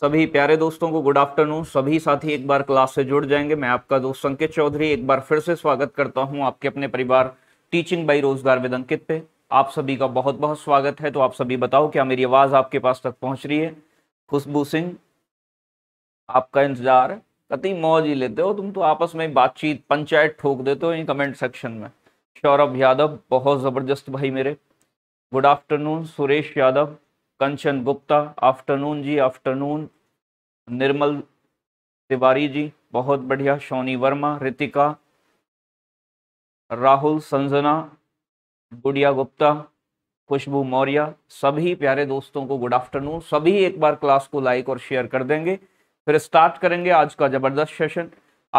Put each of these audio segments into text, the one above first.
सभी प्यारे दोस्तों को गुड आफ्टरनून सभी साथी एक बार क्लास से जुड़ जाएंगे मैं आपका दोस्त संकेत चौधरी एक बार फिर से स्वागत करता हूं आपके अपने परिवार teaching by Rojgar with Ankit पे आप सभी का बहुत बहुत स्वागत है तो आप सभी बताओ क्या मेरी आवाज़ आपके पास तक पहुंच रही है खुशबू सिंह आपका इंतजार कति मौज ही लेते हो तुम तो आपस में बातचीत पंचायत ठोक देते हो इन कमेंट सेक्शन में सौरभ यादव बहुत ज़बरदस्त भाई मेरे good afternoon Suresh Yadav Kanchan Gupta afternoon ji afternoon Nirmal Tiwari ji बहुत बढ़िया शोनी वर्मा रितिका राहुल संजना गुड़िया गुप्ता खुशबू मौर्य सभी प्यारे दोस्तों को गुड आफ्टरनून सभी एक बार क्लास को लाइक और शेयर कर देंगे फिर स्टार्ट करेंगे आज का ज़बरदस्त सेशन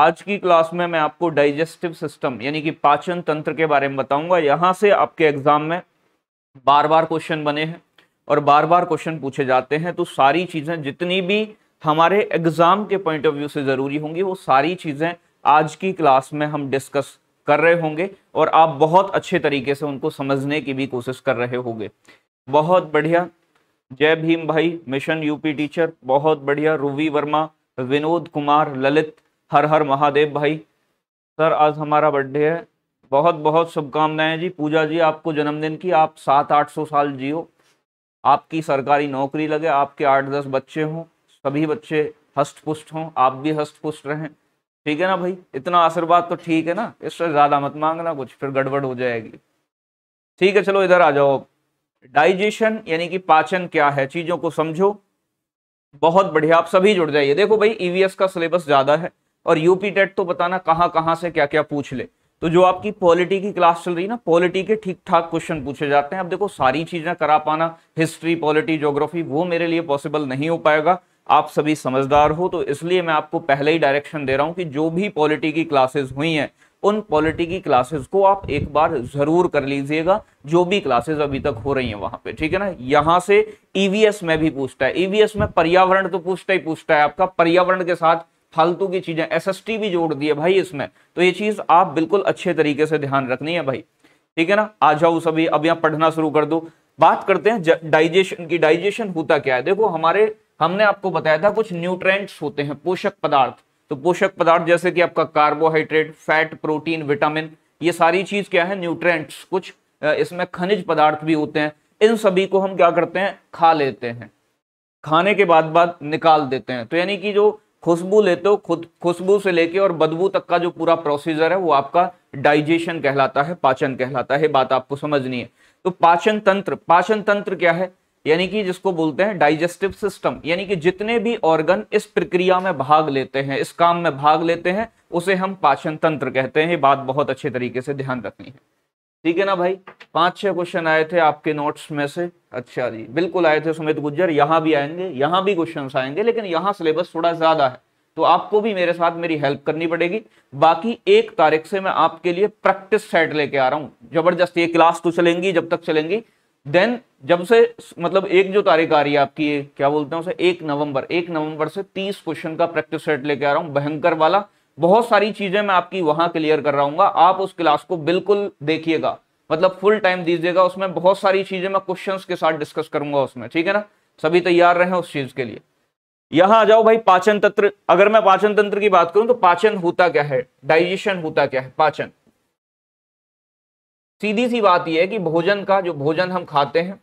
आज की क्लास में मैं आपको डाइजेस्टिव सिस्टम यानी कि पाचन तंत्र के बारे में बताऊंगा यहाँ से आपके एग्जाम में बार बार क्वेश्चन बने हैं और बार बार क्वेश्चन पूछे जाते हैं तो सारी चीज़ें जितनी भी हमारे एग्ज़ाम के पॉइंट ऑफ व्यू से ज़रूरी होंगी वो सारी चीज़ें आज की क्लास में हम डिस्कस कर रहे होंगे और आप बहुत अच्छे तरीके से उनको समझने की भी कोशिश कर रहे होंगे बहुत बढ़िया जय भीम भाई मिशन यूपी टीचर बहुत बढ़िया रूवी वर्मा विनोद कुमार ललित हर हर महादेव भाई सर आज हमारा बर्थडे है बहुत बहुत शुभकामनाएं जी पूजा जी आपको जन्मदिन की आप सात आठ सौ साल जियो आपकी सरकारी नौकरी लगे आपके आठ दस बच्चे हों सभी बच्चे हस्त पुष्ट हों आप भी हस्त पुष्ट रहें ठीक है ना भाई इतना आशीर्वाद तो ठीक है ना इससे ज़्यादा मत मांगना कुछ फिर गड़बड़ हो जाएगी ठीक है चलो इधर आ जाओ डाइजेशन यानी कि पाचन क्या है चीज़ों को समझो बहुत बढ़िया आप सभी जुड़ जाइए देखो भाई ईवीएस e का सिलेबस ज़्यादा है और यूपी टेट e तो बताना कहाँ कहाँ से क्या क्या पूछ ले तो जो आपकी पॉलिटी की क्लास चल रही है ना पॉलिटी के ठीक ठाक क्वेश्चन पूछे जाते हैं अब देखो सारी चीज़ें करा पाना हिस्ट्री पॉलिटी ज्योग्राफी वो मेरे लिए पॉसिबल नहीं हो पाएगा आप सभी समझदार हो तो इसलिए मैं आपको पहले ही डायरेक्शन दे रहा हूं कि जो भी पॉलिटी की क्लासेज हुई हैं उन पॉलिटी की क्लासेस को आप एक बार जरूर कर लीजिएगा जो भी क्लासेज अभी तक हो रही हैं वहां पे ठीक है ना यहाँ से ईवीएस e में भी पूछता है ईवीएस e में पर्यावरण तो पूछता ही पूछता है आपका पर्यावरण के साथ फालतू की चीजें एसएसटी भी जोड़ दी है भाई इसमें तो ये चीज आप बिल्कुल अच्छे तरीके से ध्यान रखनी है भाई ठीक है ना आ जाओ सभी अब यहाँ पढ़ना शुरू कर दो बात करते हैं डाइजेशन की डाइजेशन होता क्या है देखो हमारे हमने आपको बताया था कुछ न्यूट्रेंट्स होते हैं पोषक पदार्थ तो पोषक पदार्थ जैसे कि आपका कार्बोहाइड्रेट फैट प्रोटीन विटामिन ये सारी चीज क्या है न्यूट्रेंट्स कुछ इसमें खनिज पदार्थ भी होते हैं इन सभी को हम क्या करते हैं खा लेते हैं खाने के बाद बाद निकाल देते हैं तो यानी कि जो खुशबू लेते हो खुद खुशबू से लेके और बदबू तक का जो पूरा प्रोसीजर है वो आपका डाइजेशन कहलाता है पाचन कहलाता है बात आपको समझनी है तो पाचन तंत्र पाचन तंत्र क्या है यानी कि जिसको बोलते हैं डाइजेस्टिव सिस्टम यानी कि जितने भी ऑर्गन इस प्रक्रिया में भाग लेते हैं इस काम में भाग लेते हैं उसे हम पाचन तंत्र कहते हैं ये बात बहुत अच्छे तरीके से ध्यान रखनी है ठीक है ना भाई पांच छह क्वेश्चन आए थे आपके नोट्स में से अच्छा जी बिल्कुल आए थे सुमित गुज्जर यहाँ भी आएंगे यहाँ भी क्वेश्चन आएंगे लेकिन यहाँ सिलेबस थोड़ा ज्यादा है तो आपको भी मेरे साथ मेरी हेल्प करनी पड़ेगी बाकी एक तारीख से मैं आपके लिए प्रैक्टिस सेट लेके आ रहा हूँ जबरदस्त ये क्लास तो चलेंगी जब तक चलेंगी देन जब से मतलब एक जो तारीख आ रही है आपकी क्या बोलते हैं उसे एक नवंबर एक नवंबर से तीस क्वेश्चन का प्रैक्टिस सेट लेके आ रहा हूँ भयंकर वाला बहुत सारी चीजें मैं आपकी वहां क्लियर कर रहा आप उस क्लास को बिल्कुल देखिएगा मतलब फुल टाइम दीजिएगा उसमें बहुत सारी चीजें मैं क्वेश्चन के साथ डिस्कस करूंगा उसमें ठीक है ना सभी तैयार रहे उस चीज के लिए यहां आ जाओ भाई पाचन तंत्र अगर मैं पाचन तंत्र की बात करूं तो पाचन होता क्या है डाइजेशन होता क्या है पाचन सीधी सी बात यह है कि भोजन का जो भोजन हम खाते हैं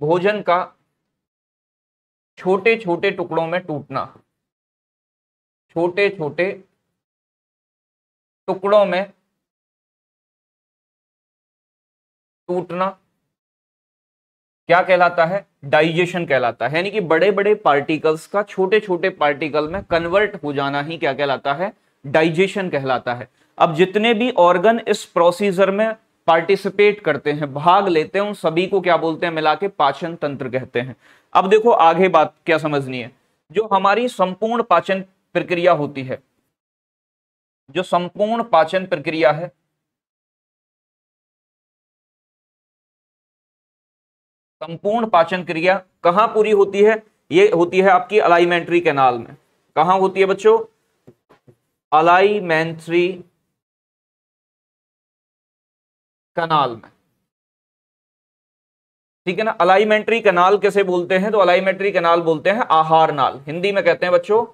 भोजन का छोटे छोटे टुकड़ों में टूटना छोटे छोटे टुकड़ों में टूटना क्या कहलाता है डाइजेशन कहलाता है यानी कि बड़े बड़े पार्टिकल्स का छोटे छोटे पार्टिकल में कन्वर्ट हो जाना ही क्या कहलाता है डाइजेशन कहलाता है अब जितने भी ऑर्गन इस प्रोसीजर में पार्टिसिपेट करते हैं भाग लेते हैं उन सभी को क्या बोलते हैं मिला के पाचन तंत्र कहते हैं अब देखो आगे बात क्या समझनी है जो हमारी संपूर्ण पाचन प्रक्रिया होती है जो संपूर्ण पाचन प्रक्रिया है संपूर्ण पाचन क्रिया कहां पूरी होती है ये होती है आपकी अलाइमेंट्री कैनाल में कहां होती है बच्चों अलाइमेंट्री कनाल में ठीक है ना अलाइमेंट्री कनाल कैसे बोलते हैं तो अलाइमेंट्री कनाल बोलते हैं आहार नाल हिंदी में कहते हैं बच्चों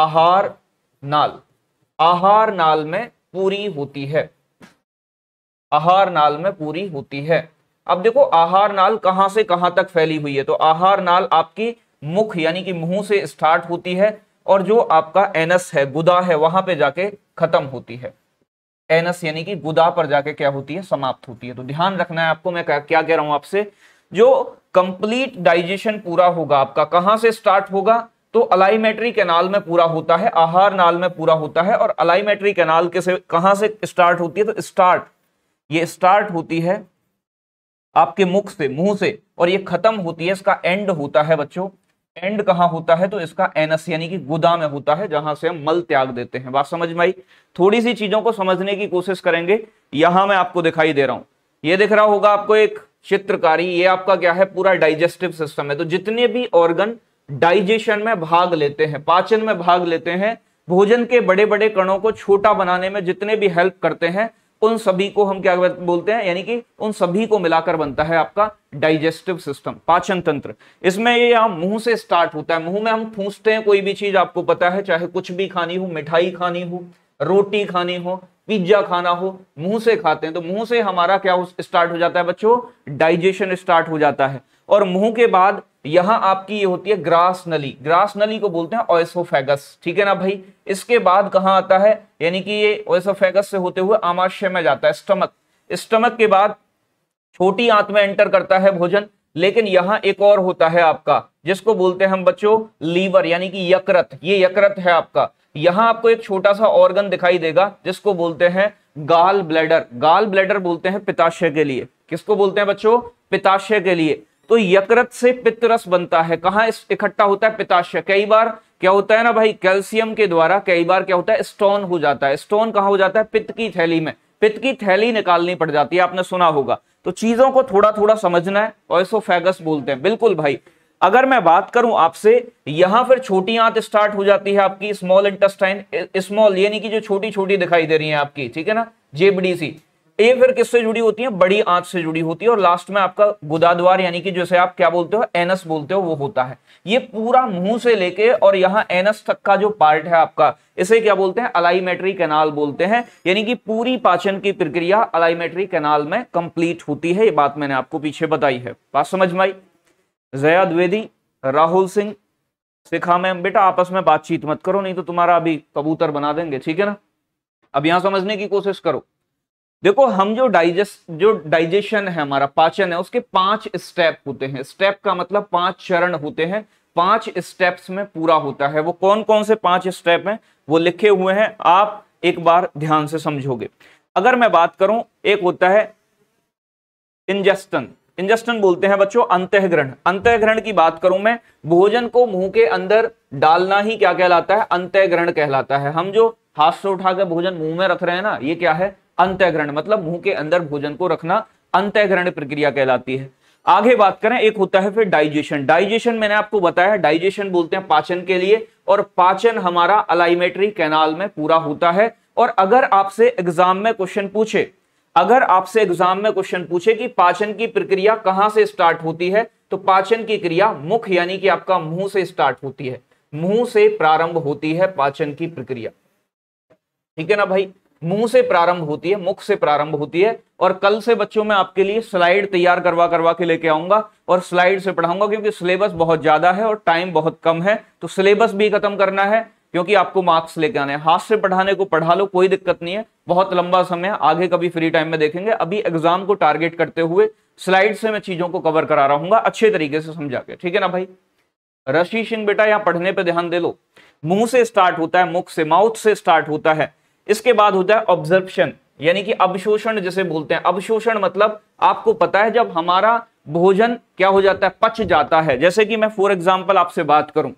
आहार नाल आहार नाल में पूरी होती है आहार नाल में पूरी होती है अब देखो आहार नाल कहां से कहां तक फैली हुई है तो आहार नाल आपकी मुख यानी कि मुंह से स्टार्ट होती है और जो आपका एनस है गुदा है वहां पे जाके खत्म होती है एनस यानी कि गुदा पर जाके क्या होती है समाप्त होती है तो ध्यान रखना है आपको मैं क्या कह रहा हूं आपसे जो कंप्लीट डाइजेशन पूरा होगा आपका कहां से स्टार्ट होगा तो अलाइमेट्री कैनाल में पूरा होता है आहार नाल में पूरा होता है और अलाइमेट्री कैनाल के से कहां से स्टार्ट होती है तो स्टार्ट ये स्टार्ट होती है आपके मुख से मुंह से और ये खत्म होती है इसका एंड होता है बच्चों एंड कहां होता है तो इसका एनस यानी कि गुदा में होता है जहां से हम मल त्याग देते हैं बात समझ में आई थोड़ी सी चीजों को समझने की कोशिश करेंगे यहां मैं आपको दिखाई दे रहा हूं ये दिख रहा होगा आपको एक चित्रकारी ये आपका क्या है पूरा डाइजेस्टिव सिस्टम है तो जितने भी ऑर्गन डाइजेशन में भाग लेते हैं पाचन में भाग लेते हैं भोजन के बड़े बड़े कणों को छोटा बनाने में जितने भी हेल्प करते हैं उन सभी को हम क्या बोलते हैं यानी कि उन सभी को मिलाकर बनता है आपका डाइजेस्टिव सिस्टम पाचन तंत्र इसमें ये मुंह से स्टार्ट होता है मुंह में हम फूसते हैं कोई भी चीज आपको पता है चाहे कुछ भी खानी हो मिठाई खानी हो रोटी खानी हो पिज्जा खाना हो मुंह से खाते हैं तो मुंह से हमारा क्या स्टार्ट हो जाता है बच्चों डाइजेशन स्टार्ट हो जाता है और मुंह के बाद यहां आपकी ये होती है ग्रास नली ग्रास नली को बोलते हैं ओएसोफेगस ठीक है ना भाई इसके बाद कहां आता है यानी कि ये ओएसोफेगस से होते हुए आमाशय में जाता है स्टमक स्टमक के बाद छोटी आंत में एंटर करता है भोजन लेकिन यहां एक और होता है आपका जिसको बोलते हैं हम बच्चों लीवर यानी कि यकृत ये यकृत है आपका यहां आपको एक छोटा सा ऑर्गन दिखाई देगा जिसको बोलते हैं गाल ब्लैडर गाल ब्लैडर बोलते हैं पिताशय के लिए किसको बोलते हैं बच्चों पिताशय के लिए तो यकृत से पितरस बनता है कहां इकट्ठा होता है पिताशय कई बार क्या होता है ना भाई कैल्शियम के द्वारा कई बार क्या होता है स्टोन हो जाता है स्टोन कहां हो जाता है पित्त की थैली में पित्त की थैली निकालनी पड़ जाती है आपने सुना होगा तो चीजों को थोड़ा थोड़ा समझना है और फैगस बोलते हैं बिल्कुल भाई अगर मैं बात करूं आपसे यहां फिर छोटी आंत स्टार्ट हो जाती है आपकी स्मॉल इंटेस्टाइन स्मॉल यानी कि जो छोटी छोटी दिखाई दे रही है आपकी ठीक है ना जेबडी सी ये फिर किससे जुड़ी होती है बड़ी आंख से जुड़ी होती है और लास्ट में आपका गुदाद्वार यानी कि जैसे आप क्या बोलते हो एनस बोलते हो वो होता है ये पूरा मुंह से लेके और यहाँ एनस तक का जो पार्ट है आपका इसे क्या बोलते हैं अलाइमेट्री कैनाल बोलते हैं यानी कि पूरी पाचन की प्रक्रिया अलाइमेट्री कैनाल में कंप्लीट होती है ये बात मैंने आपको पीछे बताई है बात समझ में आई जया द्विवेदी राहुल सिंह सिखा मैम बेटा आपस में बातचीत मत करो नहीं तो तुम्हारा अभी कबूतर बना देंगे ठीक है ना अब यहां समझने की कोशिश करो देखो हम जो डाइजेस्ट जो डाइजेशन है हमारा पाचन है उसके पांच स्टेप होते हैं स्टेप का मतलब पांच चरण होते हैं पांच स्टेप्स में पूरा होता है वो कौन कौन से पांच स्टेप हैं वो लिखे हुए हैं आप एक बार ध्यान से समझोगे अगर मैं बात करूं एक होता है इंजेस्टन इंजेस्टन बोलते हैं बच्चों अंतःग्रहण ग्रहण की बात करूं मैं भोजन को मुंह के अंदर डालना ही क्या कहलाता है ग्रहण कहलाता है हम जो हाथ से उठाकर भोजन मुंह में रख रहे हैं ना ये क्या है अंत्यग्रहण मतलब मुंह के अंदर भोजन को रखना अंत्यग्रहण प्रक्रिया कहलाती है आगे बात करें एक होता है फिर डाइजेशन डाइजेशन मैंने आपको बताया डाइजेशन बोलते हैं पाचन के लिए और पाचन हमारा अलाइमेटरी कैनाल में पूरा होता है और अगर आपसे एग्जाम में क्वेश्चन पूछे अगर आपसे एग्जाम में क्वेश्चन पूछे कि पाचन की प्रक्रिया कहां से स्टार्ट होती है तो पाचन की क्रिया मुख यानी कि आपका मुंह से स्टार्ट होती है मुंह से प्रारंभ होती है पाचन की प्रक्रिया ठीक है ना भाई मुंह से प्रारंभ होती है मुख से प्रारंभ होती है और कल से बच्चों में आपके लिए स्लाइड तैयार करवा करवा के लेके आऊंगा और स्लाइड से पढ़ाऊंगा क्योंकि सिलेबस बहुत ज्यादा है और टाइम बहुत कम है तो सिलेबस भी खत्म करना है क्योंकि आपको मार्क्स लेके आने हैं हाथ से पढ़ाने को पढ़ा लो कोई दिक्कत नहीं है बहुत लंबा समय आगे कभी फ्री टाइम में देखेंगे अभी एग्जाम को टारगेट करते हुए स्लाइड से मैं चीजों को कवर करा रहा हूँ अच्छे तरीके से समझा के ठीक है ना भाई रशि सिंह बेटा यहाँ पढ़ने पर ध्यान दे लो मुंह से स्टार्ट होता है मुख से माउथ से स्टार्ट होता है इसके बाद होता है ऑब्जर्प्शन यानी कि अवशोषण जिसे बोलते हैं अवशोषण मतलब आपको पता है जब हमारा भोजन क्या हो जाता है पच जाता है जैसे कि मैं फॉर एग्जाम्पल आपसे बात करूं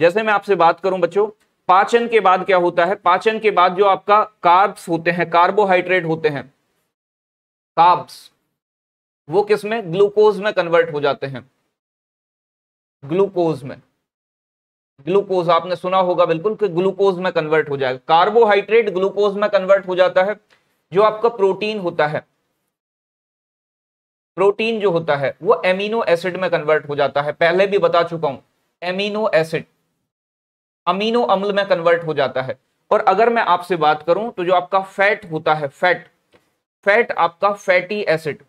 जैसे मैं आपसे बात करूं बच्चों पाचन के बाद क्या होता है पाचन के बाद जो आपका कार्ब्स होते हैं कार्बोहाइड्रेट होते हैं कार्ब्स वो किसमें ग्लूकोज में कन्वर्ट हो जाते हैं ग्लूकोज में ग्लूकोज आपने सुना होगा बिल्कुल कि ग्लूकोज में कन्वर्ट हो जाएगा कार्बोहाइड्रेट ग्लूकोज में कन्वर्ट हो जाता है जो आपका प्रोटीन होता है प्रोटीन जो होता है वो एमिनो एसिड में कन्वर्ट हो जाता है पहले भी बता चुका हूं एमिनो एसिड अमीनो अम्ल में कन्वर्ट हो जाता है और अगर मैं आपसे बात करूं तो जो आपका फैट होता है फैट फैट आपका फैटी एसिड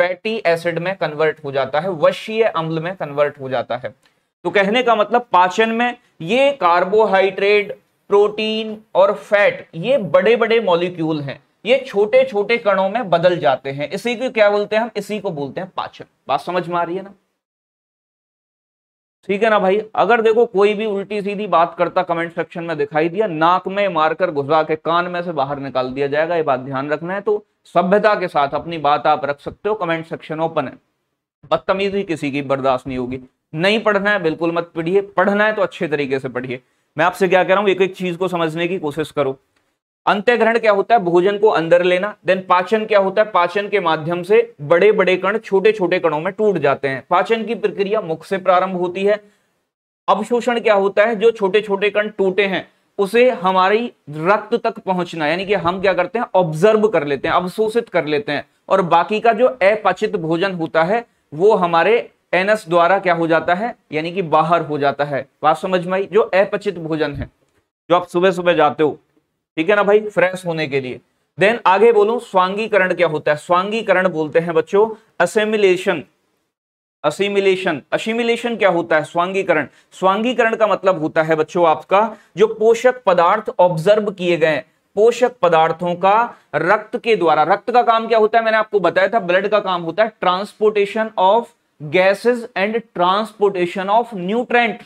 फैटी एसिड में कन्वर्ट हो जाता है वशीय अम्ल में कन्वर्ट हो जाता है तो कहने का मतलब पाचन में ये कार्बोहाइड्रेट प्रोटीन और फैट ये बड़े बड़े मॉलिक्यूल हैं ये छोटे छोटे कणों में बदल जाते हैं इसी को क्या बोलते हैं हम इसी को बोलते हैं पाचन बात समझ में आ रही है ना ठीक है ना भाई अगर देखो कोई भी उल्टी सीधी बात करता कमेंट सेक्शन में दिखाई दिया नाक में मारकर घुसा के कान में से बाहर निकाल दिया जाएगा ये बात ध्यान रखना है तो सभ्यता के साथ अपनी बात आप रख सकते हो कमेंट सेक्शन ओपन है बदतमीजी किसी की बर्दाश्त नहीं होगी नहीं पढ़ना है बिल्कुल मत पढ़िए पढ़ना है तो अच्छे तरीके से पढ़िए मैं आपसे क्या कह रहा हूँ एक एक चीज को समझने की कोशिश करो अंत्य ग्रहण क्या होता है भोजन को अंदर लेना देन पाचन क्या होता है पाचन के माध्यम से बड़े बड़े कण छोटे छोटे कणों में टूट जाते हैं पाचन की प्रक्रिया मुख से प्रारंभ होती है अवशोषण क्या होता है जो छोटे छोटे कण टूटे हैं उसे हमारी रक्त तक पहुंचना यानी कि हम क्या करते हैं ऑब्जर्व कर लेते हैं अवशोषित कर लेते हैं और बाकी का जो अपाचित भोजन होता है वो हमारे एनएस द्वारा क्या हो जाता है यानी कि बाहर हो जाता है बात समझ में आई जो अपचित भोजन है जो आप सुबह सुबह जाते हो ठीक है ना भाई फ्रेश होने के लिए देन आगे बोलूं स्वांगीकरण क्या होता है स्वांगीकरण बोलते हैं बच्चों असेमिलेशन असिमिलेशन असिमिलेशन क्या होता है स्वांगीकरण स्वांगीकरण का मतलब होता है बच्चों आपका जो पोषक पदार्थ ऑब्जर्व किए गए पोषक पदार्थों का रक्त के द्वारा रक्त का काम क्या होता है मैंने आपको बताया था ब्लड का काम होता है transportation of gases and transportation of nutrient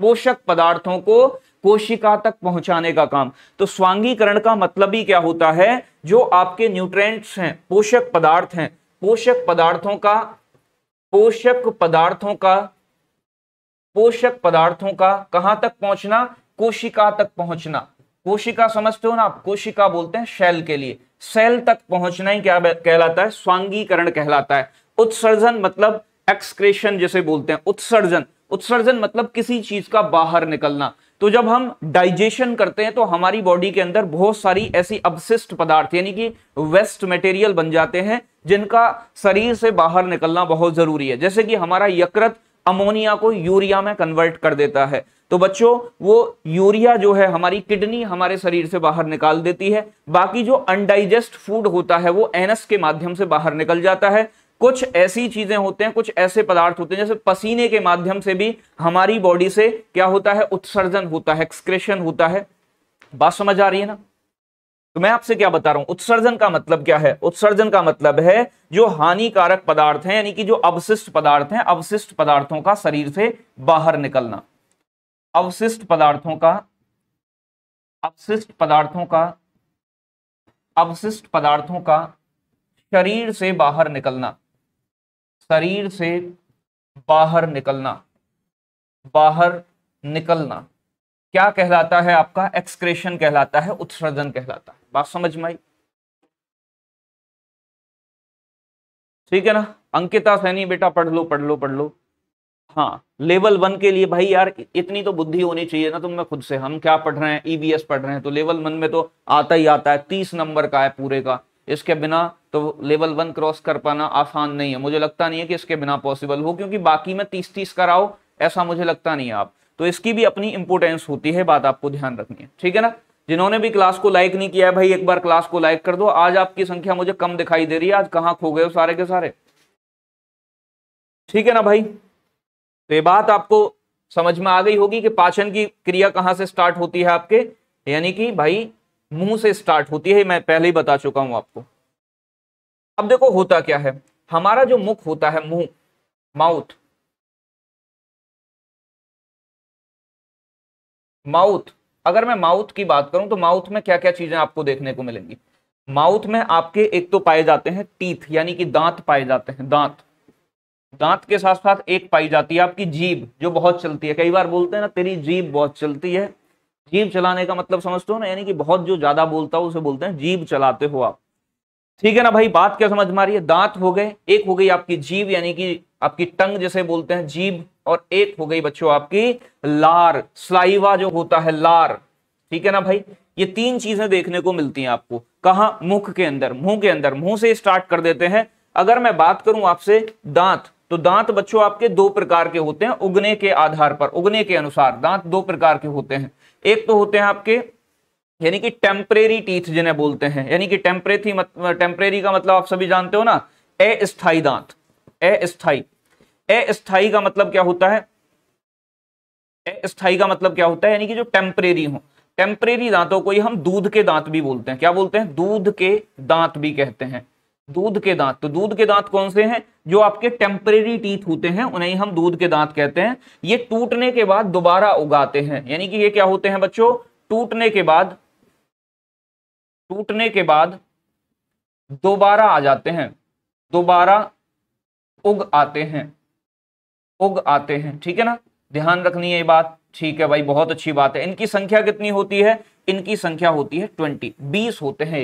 पोषक पदार्थों को कोशिका तक पहुंचाने का काम तो स्वांगीकरण का मतलब ही क्या होता है जो आपके न्यूट्रेंट्स हैं पोषक पदार्थ हैं पोषक पदार्थों का पोषक पदार्थों का पोषक पदार्थों का कहां तक पहुंचना कोशिका तक पहुंचना कोशिका समझते हो ना आप कोशिका बोलते हैं शैल के लिए सेल तक पहुंचना ही क्या कहलाता है स्वांगीकरण कहलाता है उत्सर्जन मतलब एक्सक्रेशन जैसे बोलते हैं उत्सर्जन उत्सर्जन मतलब किसी चीज का बाहर निकलना तो जब हम डाइजेशन करते हैं तो हमारी बॉडी के अंदर बहुत सारी ऐसी अवशिष्ट पदार्थ यानी कि वेस्ट मटेरियल बन जाते हैं जिनका शरीर से बाहर निकलना बहुत जरूरी है जैसे कि हमारा यकृत अमोनिया को यूरिया में कन्वर्ट कर देता है तो बच्चों वो यूरिया जो है हमारी किडनी हमारे शरीर से बाहर निकाल देती है बाकी जो अनडाइजेस्ट फूड होता है वो एनएस के माध्यम से बाहर निकल जाता है कुछ ऐसी चीजें होते हैं कुछ ऐसे पदार्थ होते हैं जैसे पसीने के माध्यम से भी हमारी बॉडी से क्या होता है उत्सर्जन होता है एक्सक्रेशन होता है बात समझ आ रही है ना तो मैं आपसे क्या बता रहा हूं उत्सर्जन का मतलब क्या है उत्सर्जन का मतलब है जो हानिकारक पदार्थ है यानी कि जो अवशिष्ट पदार्थ हैं अवशिष्ट पदार्थों का शरीर से बाहर निकलना अवशिष्ट पदार्थों का अवशिष्ट पदार्थों का अवशिष्ट पदार्थों का शरीर से बाहर निकलना शरीर से बाहर निकलना बाहर निकलना क्या कहलाता है आपका एक्सक्रेशन कहलाता है उत्सर्जन कहलाता है बात समझ में आई ठीक है ना अंकिता सैनी बेटा पढ़ लो पढ़ लो पढ़ लो हाँ लेवल वन के लिए भाई यार इतनी तो बुद्धि होनी चाहिए ना तुम मैं खुद से हम क्या पढ़ रहे हैं ईवीएस e पढ़ रहे हैं तो लेवल वन में तो आता ही आता है तीस नंबर का है पूरे का इसके बिना तो लेवल वन क्रॉस कर पाना आसान नहीं है मुझे लगता नहीं है कि इसके बिना पॉसिबल हो क्योंकि बाकी में तीस तीस कराओ ऐसा मुझे लगता नहीं है आप तो इसकी भी अपनी इंपोर्टेंस होती है बात आपको ध्यान रखनी है ठीक है ना जिन्होंने भी क्लास को लाइक नहीं किया है भाई एक बार क्लास को लाइक कर दो आज आपकी संख्या मुझे कम दिखाई दे रही है आज कहाँ खो गए हो सारे के सारे ठीक है ना भाई तो ये बात आपको समझ में आ गई होगी कि पाचन की क्रिया कहाँ से स्टार्ट होती है आपके यानी कि भाई मुंह से स्टार्ट होती है मैं पहले ही बता चुका हूं आपको अब देखो होता क्या है हमारा जो मुख होता है मुंह माउथ माउथ अगर मैं माउथ की बात करूं तो माउथ में क्या क्या चीजें आपको देखने को मिलेंगी माउथ में आपके एक तो पाए जाते हैं टीथ यानी कि दांत पाए जाते हैं दांत दांत के साथ साथ एक पाई जाती है आपकी जीभ जो बहुत चलती है कई बार बोलते हैं ना तेरी जीभ बहुत चलती है जीभ चलाने का मतलब समझते हो ना यानी कि बहुत जो ज्यादा बोलता हो उसे बोलते हैं जीभ चलाते हो आप ठीक है ना भाई बात क्या समझ में आ रही है दांत हो गए एक हो गई आपकी जीभ यानी कि आपकी टंग जैसे बोलते हैं जीभ और एक हो गई बच्चों आपकी लार स्लाइवा जो होता है लार ठीक है ना भाई ये तीन चीजें देखने को मिलती हैं आपको कहा मुख के अंदर मुंह के अंदर मुंह से स्टार्ट कर देते हैं अगर मैं बात करूं आपसे दांत तो दांत बच्चों आपके दो प्रकार के होते हैं उगने के आधार पर उगने के अनुसार दांत दो प्रकार के होते हैं एक तो होते हैं आपके यानी कि टेम्परेरी टीथ जिन्हें बोलते हैं यानी कि टेम्परेरी टेम्परेरी का मतलब आप सभी जानते हो ना अस्थाई दांत अस्थाई अस्थाई का मतलब क्या होता है अस्थाई का मतलब क्या होता है यानी कि जो टेम्परेरी हो टेम्परेरी दांतों को ही हम दूध के दांत भी बोलते हैं क्या बोलते हैं दूध के दांत भी कहते हैं दूध के दांत तो दूध के दांत कौन से हैं जो आपके टेम्परेरी टीथ होते हैं उन्हें हम दूध के दांत कहते हैं ये टूटने के बाद दोबारा उगाते हैं यानी कि ये क्या होते हैं बच्चों टूटने के बाद टूटने के बाद दोबारा आ जाते हैं दोबारा उग आते हैं उग आते हैं ठीक है ना ध्यान रखनी है ये बात ठीक है भाई बहुत अच्छी बात है इनकी संख्या कितनी होती है इनकी संख्या होती है ट्वेंटी बीस होते हैं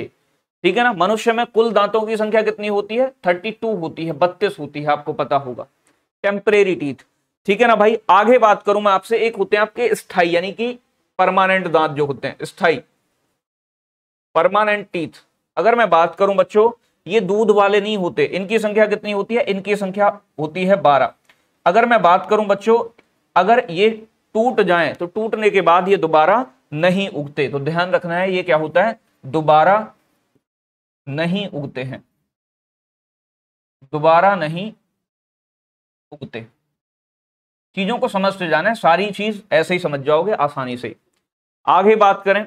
ठीक है ना मनुष्य में कुल दांतों की संख्या कितनी होती है थर्टी टू होती है बत्तीस होती है आपको पता होगा टेम्परेरी टीथ ठीक है ना भाई आगे बात करूं मैं आपसे एक होते हैं आपके स्थाई यानी कि परमानेंट दांत जो होते हैं स्थाई परमानेंट टीथ अगर मैं बात करूं बच्चों ये दूध वाले नहीं होते इनकी संख्या कितनी होती है इनकी संख्या होती है बारह अगर मैं बात करूं बच्चों अगर ये टूट जाए तो टूटने के बाद ये दोबारा नहीं उगते तो ध्यान रखना है ये क्या होता है दोबारा नहीं उगते हैं दोबारा नहीं उगते चीज़ों को समझते जाना है सारी चीज़ ऐसे ही समझ जाओगे आसानी से आगे बात करें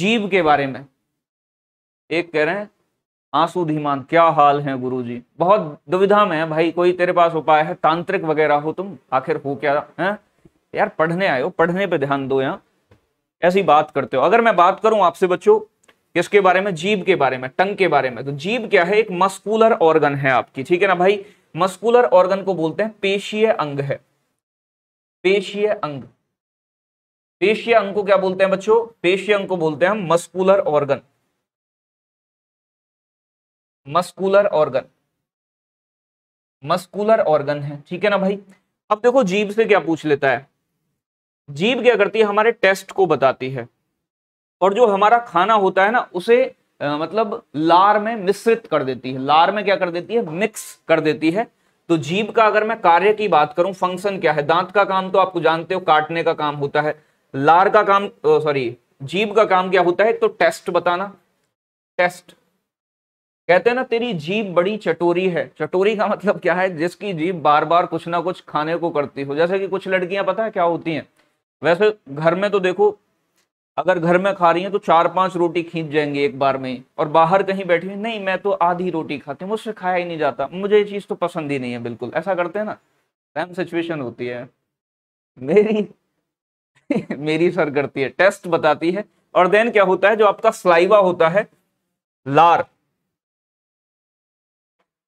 जीव के बारे में एक कह रहे हैं आंसू धीमान क्या हाल है गुरुजी बहुत दुविधा में है भाई कोई तेरे पास उपाय है तांत्रिक वगैरह हो तुम आखिर हो क्या है यार पढ़ने आए हो पढ़ने पे ध्यान दो यहाँ ऐसी बात करते हो अगर मैं बात करूं आपसे बच्चों किसके बारे में जीभ के बारे में टंग के बारे में तो जीभ क्या है एक मस्कुलर ऑर्गन है आपकी ठीक है ना भाई मस्कुलर ऑर्गन को बोलते हैं पेशीय अंग है पेशीय अंग पेशीय अंग को क्या बोलते हैं बच्चों पेशीय अंग को बोलते हैं हम muscular organ muscular organ muscular organ है ठीक है ना भाई अब देखो जीभ से क्या पूछ लेता है जीभ क्या करती है हमारे टेस्ट को बताती है और जो हमारा खाना होता है ना उसे आ, मतलब लार में मिश्रित कर देती है लार में क्या कर देती है मिक्स कर देती है तो जीभ का अगर मैं कार्य की बात करूं फंक्शन क्या है दांत का काम तो आपको जानते हो काटने का काम होता है लार का काम सॉरी जीभ का काम क्या होता है तो टेस्ट बताना टेस्ट कहते हैं ना तेरी जीभ बड़ी चटोरी है चटोरी का मतलब क्या है जिसकी जीभ बार बार कुछ ना कुछ खाने को करती हो जैसे कि कुछ लड़कियां पता है क्या होती हैं वैसे घर में तो देखो अगर घर में खा रही हैं तो चार पांच रोटी खींच जाएंगे एक बार में और बाहर कहीं बैठी हुई नहीं मैं तो आधी रोटी खाती हूँ मुझसे खाया ही नहीं जाता मुझे ये चीज़ तो पसंद ही नहीं है बिल्कुल ऐसा करते हैं ना सेम सिचुएशन होती है मेरी मेरी सर करती है टेस्ट बताती है और देन क्या होता है जो आपका स्लाइवा होता है लार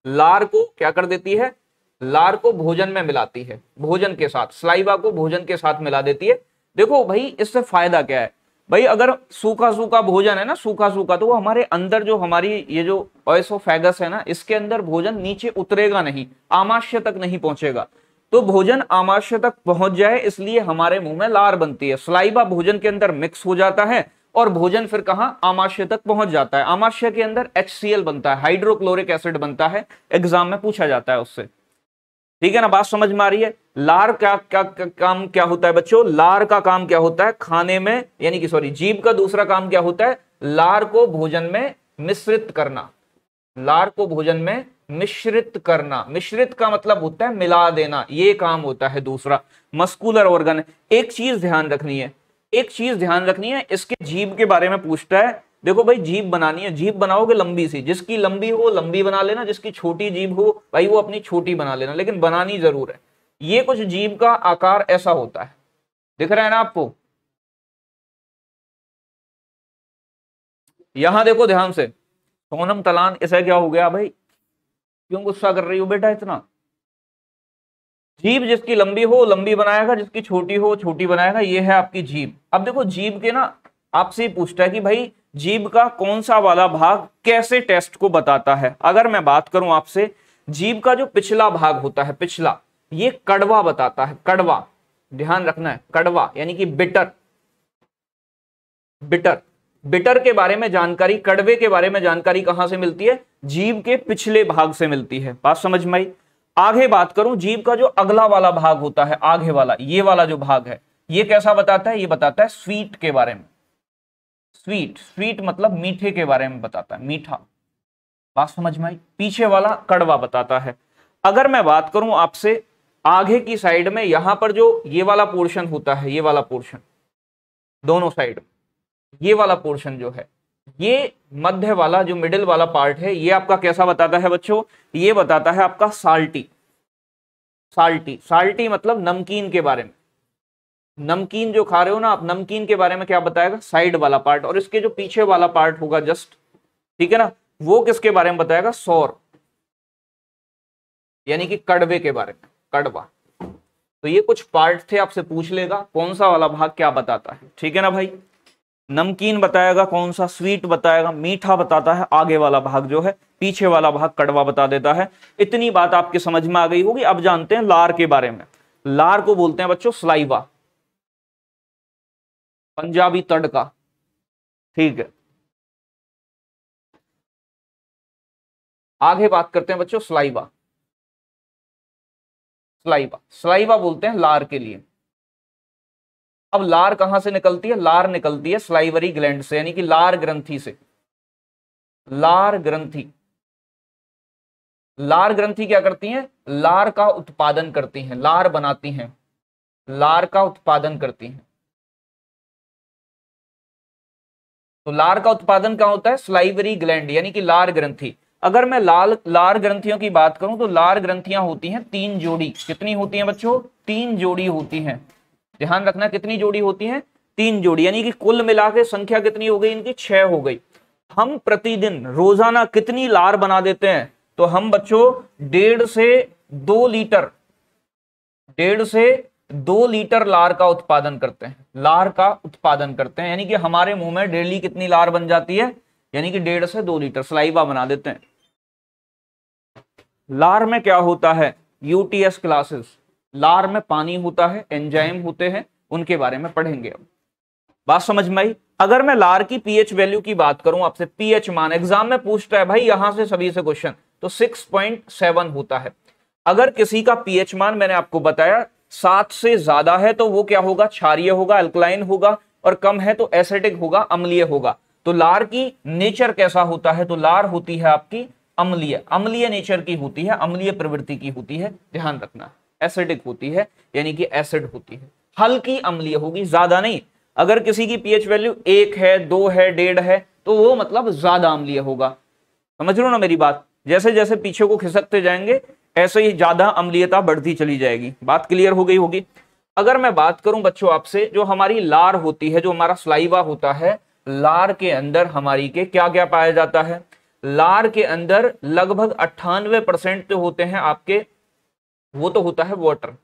लार को क्या कर देती है लार को भोजन में मिलाती है भोजन के साथ स्लाइवा को भोजन के साथ मिला देती है देखो भाई इससे फायदा क्या है भाई अगर सूखा सूखा भोजन है ना सूखा सूखा तो वो हमारे अंदर जो हमारी ये जो ऑयसोफेगस है ना इसके अंदर भोजन नीचे उतरेगा नहीं आमाशय तक नहीं पहुंचेगा तो भोजन आमाशय तक पहुंच जाए इसलिए हमारे मुंह में लार बनती है स्लाइबा भोजन के अंदर मिक्स हो जाता है और भोजन फिर कहा आमाशय तक पहुंच जाता है आमाशय के अंदर एच बनता है हाइड्रोक्लोरिक एसिड बनता है एग्जाम में पूछा जाता है उससे ठीक है ना बात समझ में आ रही है लार क्या क्या, क्या काम क्या होता है बच्चों लार का काम क्या होता है खाने में यानी कि सॉरी जीव का दूसरा काम क्या होता है लार को भोजन में मिश्रित करना लार को भोजन में मिश्रित करना मिश्रित का मतलब होता है मिला देना ये काम होता है दूसरा मस्कुलर ऑर्गन एक चीज ध्यान रखनी है एक चीज ध्यान रखनी है इसके जीव के बारे में पूछता है देखो भाई जीप बनानी है जीप बनाओगे लंबी सी जिसकी लंबी हो लंबी बना लेना जिसकी छोटी जीप हो भाई वो अपनी छोटी बना लेना लेकिन बनानी जरूर है ये कुछ जीप का आकार ऐसा होता है दिख रहा है ना आपको यहां देखो ध्यान से सोनम तलान ऐसा क्या हो गया भाई क्यों गुस्सा कर रही हो बेटा इतना जीप जिसकी लंबी हो लंबी बनाएगा जिसकी छोटी हो छोटी बनाएगा ये है आपकी जीप अब देखो जीप के ना आपसे पूछता है कि भाई जीभ का कौन सा वाला भाग कैसे टेस्ट को बताता है अगर मैं बात करूं आपसे जीभ का जो पिछला भाग होता है पिछला ये कड़वा बताता है कड़वा ध्यान रखना है कड़वा यानी कि बिटर बिटर बिटर के बारे में जानकारी कड़वे के बारे में जानकारी कहां से मिलती है जीव के पिछले भाग से मिलती है बात समझ में आई आगे बात करूं जीव का जो अगला वाला भाग होता है आगे वाला ये वाला जो भाग है ये कैसा बताता है ये बताता है स्वीट के बारे में स्वीट स्वीट मतलब मीठे के बारे में बताता है मीठा बात समझ में आई पीछे वाला कड़वा बताता है अगर मैं बात करूं आपसे आगे की साइड में यहां पर जो ये वाला पोर्शन होता है ये वाला पोर्शन दोनों साइड ये वाला पोर्शन जो है ये मध्य वाला जो मिडिल वाला पार्ट है ये आपका कैसा बताता है बच्चों ये बताता है आपका साल्टी साल्टी साल्टी मतलब नमकीन के बारे में नमकीन जो खा रहे हो ना आप नमकीन के बारे में क्या बताएगा साइड वाला पार्ट और इसके जो पीछे वाला पार्ट होगा जस्ट ठीक है ना वो किसके बारे में बताएगा सौर यानी कि कड़वे के बारे में कड़वा तो ये कुछ पार्ट थे आपसे पूछ लेगा कौन सा वाला भाग क्या बताता है ठीक है ना भाई नमकीन बताएगा कौन सा स्वीट बताएगा मीठा बताता है आगे वाला भाग जो है पीछे वाला भाग कड़वा बता देता है इतनी बात आपके समझ में आ गई होगी अब जानते हैं लार के बारे में लार को बोलते हैं बच्चों स्लाइवा पंजाबी तड़का ठीक है आगे बात करते हैं बच्चों स्लाइबा स्लाइबा स्लाइबा बोलते हैं लार के लिए अब लार कहां से निकलती है लार निकलती है स्लाइवरी ग्लैंड से यानी कि लार ग्रंथि से लार ग्रंथि लार ग्रंथि क्या करती है लार का उत्पादन करती हैं लार बनाती हैं लार का उत्पादन करती हैं तो लार का उत्पादन क्या होता है स्लाइवरी ग्लैंड यानी कि लार ग्रंथि अगर मैं लाल लार ग्रंथियों की बात करूं तो लार ग्रंथियां होती हैं तीन जोड़ी कितनी होती हैं बच्चों तीन जोड़ी होती हैं ध्यान रखना कितनी जोड़ी होती हैं तीन जोड़ी यानी कि कुल मिला के संख्या कितनी हो गई इनकी छह हो गई हम प्रतिदिन रोजाना कितनी लार बना देते हैं तो हम बच्चों डेढ़ से दो लीटर डेढ़ से दो लीटर लार का उत्पादन करते हैं लार का उत्पादन करते हैं यानी कि हमारे मुंह में डेली कितनी लार बन जाती है यानी कि डेढ़ से दो लीटर सलाइवा बना देते हैं लार में क्या होता है यूटीएस क्लासेस लार में पानी होता है एंजाइम होते हैं उनके बारे में पढ़ेंगे अब बात समझ में आई अगर मैं लार की पीएच वैल्यू की बात करूं आपसे पीएच मान एग्जाम में पूछता है भाई यहां से सभी से क्वेश्चन तो 6.7 होता है अगर किसी का पीएच मान मैंने आपको बताया सात से ज्यादा है तो वो क्या होगा क्षारिय होगा अल्कलाइन होगा और कम है तो एसेटिक होगा अम्लीय होगा तो लार की नेचर कैसा होता है तो लार होती है आपकी अम्लीय अम्लीय नेचर की होती है अम्लीय प्रवृत्ति की होती है ध्यान रखना एसिडिक होती है यानी कि एसिड होती है हल्की अम्लीय होगी ज्यादा नहीं अगर किसी की पीएच वैल्यू एक है दो है डेढ़ है तो वो मतलब ज्यादा अम्लीय होगा समझ लो ना मेरी बात जैसे जैसे पीछे को खिसकते जाएंगे ऐसे ही ज़्यादा अमलीयता बढ़ती चली जाएगी बात क्लियर हो गई होगी अगर मैं बात करूं बच्चों आपसे जो हमारी लार होती है जो हमारा स्लाइवा होता है लार के अंदर हमारी के क्या क्या पाया जाता है लार के अंदर लगभग अट्ठानवे परसेंट जो तो होते हैं आपके वो तो होता है वाटर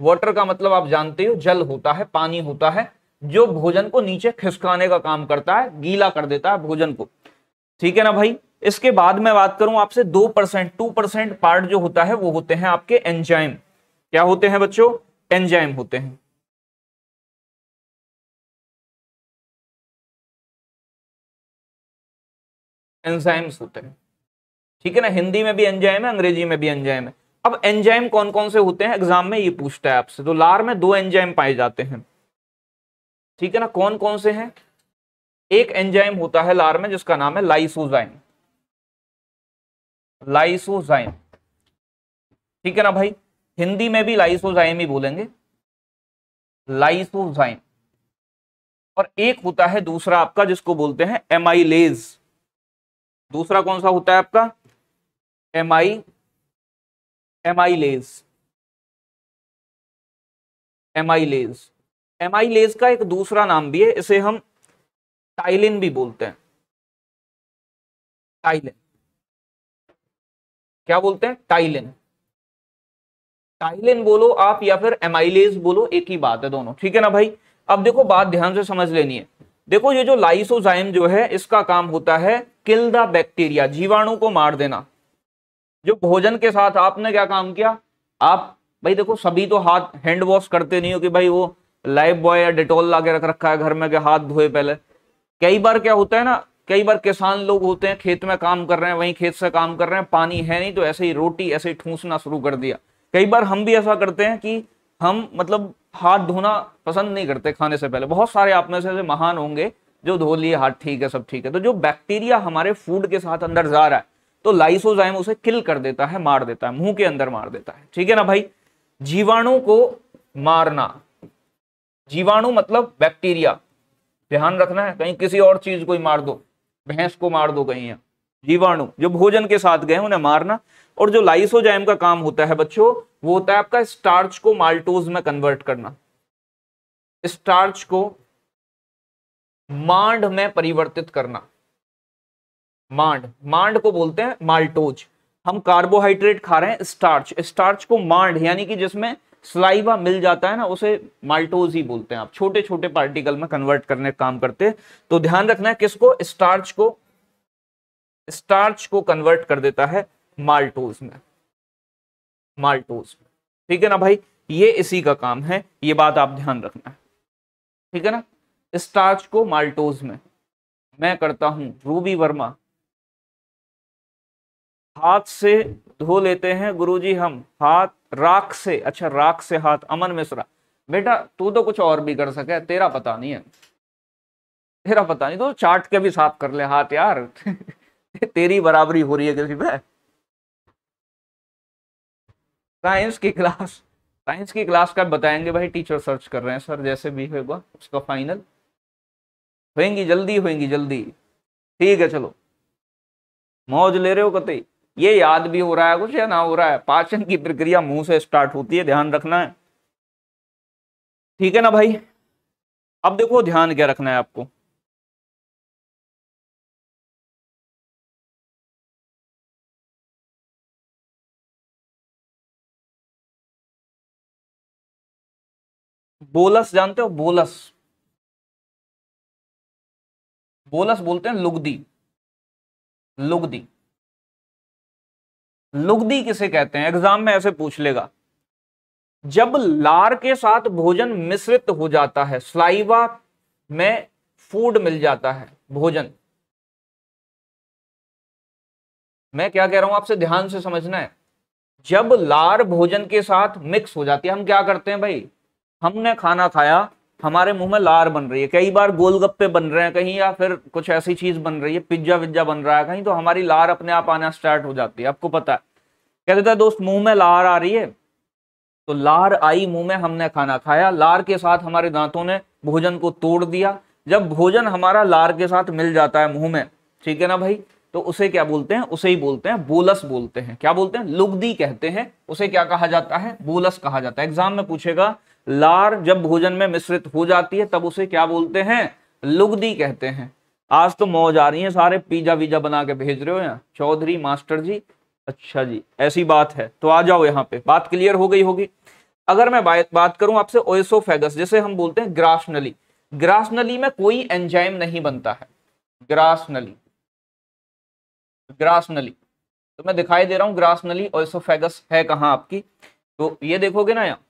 वाटर का मतलब आप जानते हो जल होता है पानी होता है जो भोजन को नीचे खिसकाने का काम करता है गीला कर देता है भोजन को ठीक है ना भाई इसके बाद मैं बात करूं आपसे दो परसेंट टू परसेंट पार्ट जो होता है वो होते हैं आपके एंजाइम क्या होते हैं बच्चों एंजाइम होते हैं एंजाइम्स होते हैं ठीक है ना हिंदी में भी एंजाइम है अंग्रेजी में भी एंजाइम है अब एंजाइम कौन कौन से होते हैं एग्जाम में ये पूछता है आपसे तो लार में दो एंजाइम पाए जाते हैं ठीक है ना कौन कौन से हैं एक एंजाइम होता है लार में जिसका नाम है लाइसोजाइम लाइसोजाइम ठीक है ना भाई हिंदी में भी लाइसोजाइम ही बोलेंगे लाइसोजाइम और एक होता है दूसरा आपका जिसको बोलते हैं एमाइलेज दूसरा कौन सा होता है आपका एमआई एमाइलेज एमाइलेज एमाइलेज का एक दूसरा नाम भी है इसे हम टाइलिन भी बोलते हैं टाइलिन क्या बोलते हैं टाइलिन टाइलिन बोलो आप या फिर एमाइलेज बोलो एक ही बात है दोनों ठीक है ना भाई अब देखो बात ध्यान से समझ लेनी है देखो ये जो लाइसोजाइम जो है इसका काम होता है किल द बैक्टीरिया जीवाणु को मार देना जो भोजन के साथ आपने क्या काम किया आप भाई देखो सभी तो हाथ हैंड वॉश करते नहीं हो कि भाई वो लाइफ बॉय या डिटोल लाके रख रखा है घर में के हाथ धोए पहले कई बार क्या होता है ना कई बार किसान लोग होते हैं खेत में काम कर रहे हैं वहीं खेत से काम कर रहे हैं पानी है नहीं तो ऐसे ही रोटी ऐसे ही ठूसना शुरू कर दिया कई बार हम भी ऐसा करते हैं कि हम मतलब हाथ धोना पसंद नहीं करते खाने से पहले बहुत सारे आप में से ऐसे महान होंगे जो धो लिए हाथ ठीक है सब ठीक है तो जो बैक्टीरिया हमारे फूड के साथ अंदर जा रहा है तो लाइसोजाइम उसे किल कर देता है मार देता है मुंह के अंदर मार देता है ठीक है ना भाई जीवाणु को मारना जीवाणु मतलब बैक्टीरिया ध्यान रखना है कहीं किसी और चीज को ही मार दो भैंस को मार दो कहीं जीवाणु जो भोजन के साथ गए उन्हें मारना और जो लाइसोजाइम का काम होता है बच्चों वो होता है आपका स्टार्च को माल्टोज में कन्वर्ट करना स्टार्च को मांड में परिवर्तित करना मांड मांड को बोलते हैं माल्टोज हम कार्बोहाइड्रेट खा रहे हैं स्टार्च स्टार्च को मांड यानी कि जिसमें स्लाइवा मिल जाता है ना उसे माल्टोज ही बोलते हैं आप छोटे छोटे पार्टिकल में कन्वर्ट करने का काम करते तो ध्यान रखना है किसको स्टार्च को स्टार्च को कन्वर्ट कर देता है माल्टोज में माल्टोज में ठीक है ना भाई ये इसी का काम है ये बात आप ध्यान रखना है ठीक है ना स्टार्च को माल्टोज में मैं करता हूं रूबी वर्मा हाथ से धो लेते हैं गुरुजी हम हाथ राख से अच्छा राख से हाथ अमन मिश्रा बेटा तू तो कुछ और भी कर सके तेरा पता नहीं है तेरा पता नहीं तो चाट के भी साफ कर ले हाथ यार तेरी बराबरी हो रही है किसी पे साइंस की क्लास साइंस की क्लास का बताएंगे भाई टीचर सर्च कर रहे हैं सर जैसे भी होगा उसका फाइनल होएंगी जल्दी होएंगी जल्दी ठीक है चलो मौज ले रहे हो कतई ये याद भी हो रहा है कुछ या ना हो रहा है पाचन की प्रक्रिया मुंह से स्टार्ट होती है ध्यान रखना है ठीक है ना भाई अब देखो ध्यान क्या रखना है आपको बोलस जानते हो बोलस बोलस बोलते हैं लुगदी लुगदी लुगदी किसे कहते हैं एग्जाम में ऐसे पूछ लेगा जब लार के साथ भोजन मिश्रित हो जाता है स्लाइवा में फूड मिल जाता है भोजन मैं क्या कह रहा हूं आपसे ध्यान से समझना है जब लार भोजन के साथ मिक्स हो जाती है हम क्या करते हैं भाई हमने खाना खाया हमारे मुंह में लार बन रही है कई बार गोलगप्पे बन रहे हैं कहीं या फिर कुछ ऐसी चीज बन रही है पिज्जा विज्जा बन रहा है कहीं तो हमारी लार अपने आप आना स्टार्ट हो जाती है आपको पता है क्या कहता है दोस्त मुंह में लार आ रही है तो लार आई मुंह में हमने खाना खाया लार के साथ हमारे दांतों ने भोजन को तोड़ दिया जब भोजन हमारा लार के साथ मिल जाता है मुंह में ठीक है ना भाई तो उसे क्या बोलते हैं उसे ही बोलते हैं बोलस बोलते हैं क्या बोलते हैं लुगदी कहते हैं उसे क्या कहा जाता है बोलस कहा जाता है एग्जाम में पूछेगा लार जब भोजन में मिश्रित हो जाती है तब उसे क्या बोलते हैं लुगदी कहते हैं आज तो मौज आ रही है सारे पिज्जा वीजा बना के भेज रहे हो यहाँ चौधरी मास्टर जी अच्छा जी ऐसी बात है तो आ जाओ यहाँ पे बात क्लियर हो गई होगी अगर मैं बात करूं आपसे ओएसोफेगस जैसे हम बोलते हैं ग्रास नली ग्रास नली में कोई एंजाइम नहीं बनता है ग्रास नली ग्रास नली तो मैं दिखाई दे रहा हूं ग्रास नली ओएसोफेगस है कहाँ आपकी तो ये देखोगे ना यहाँ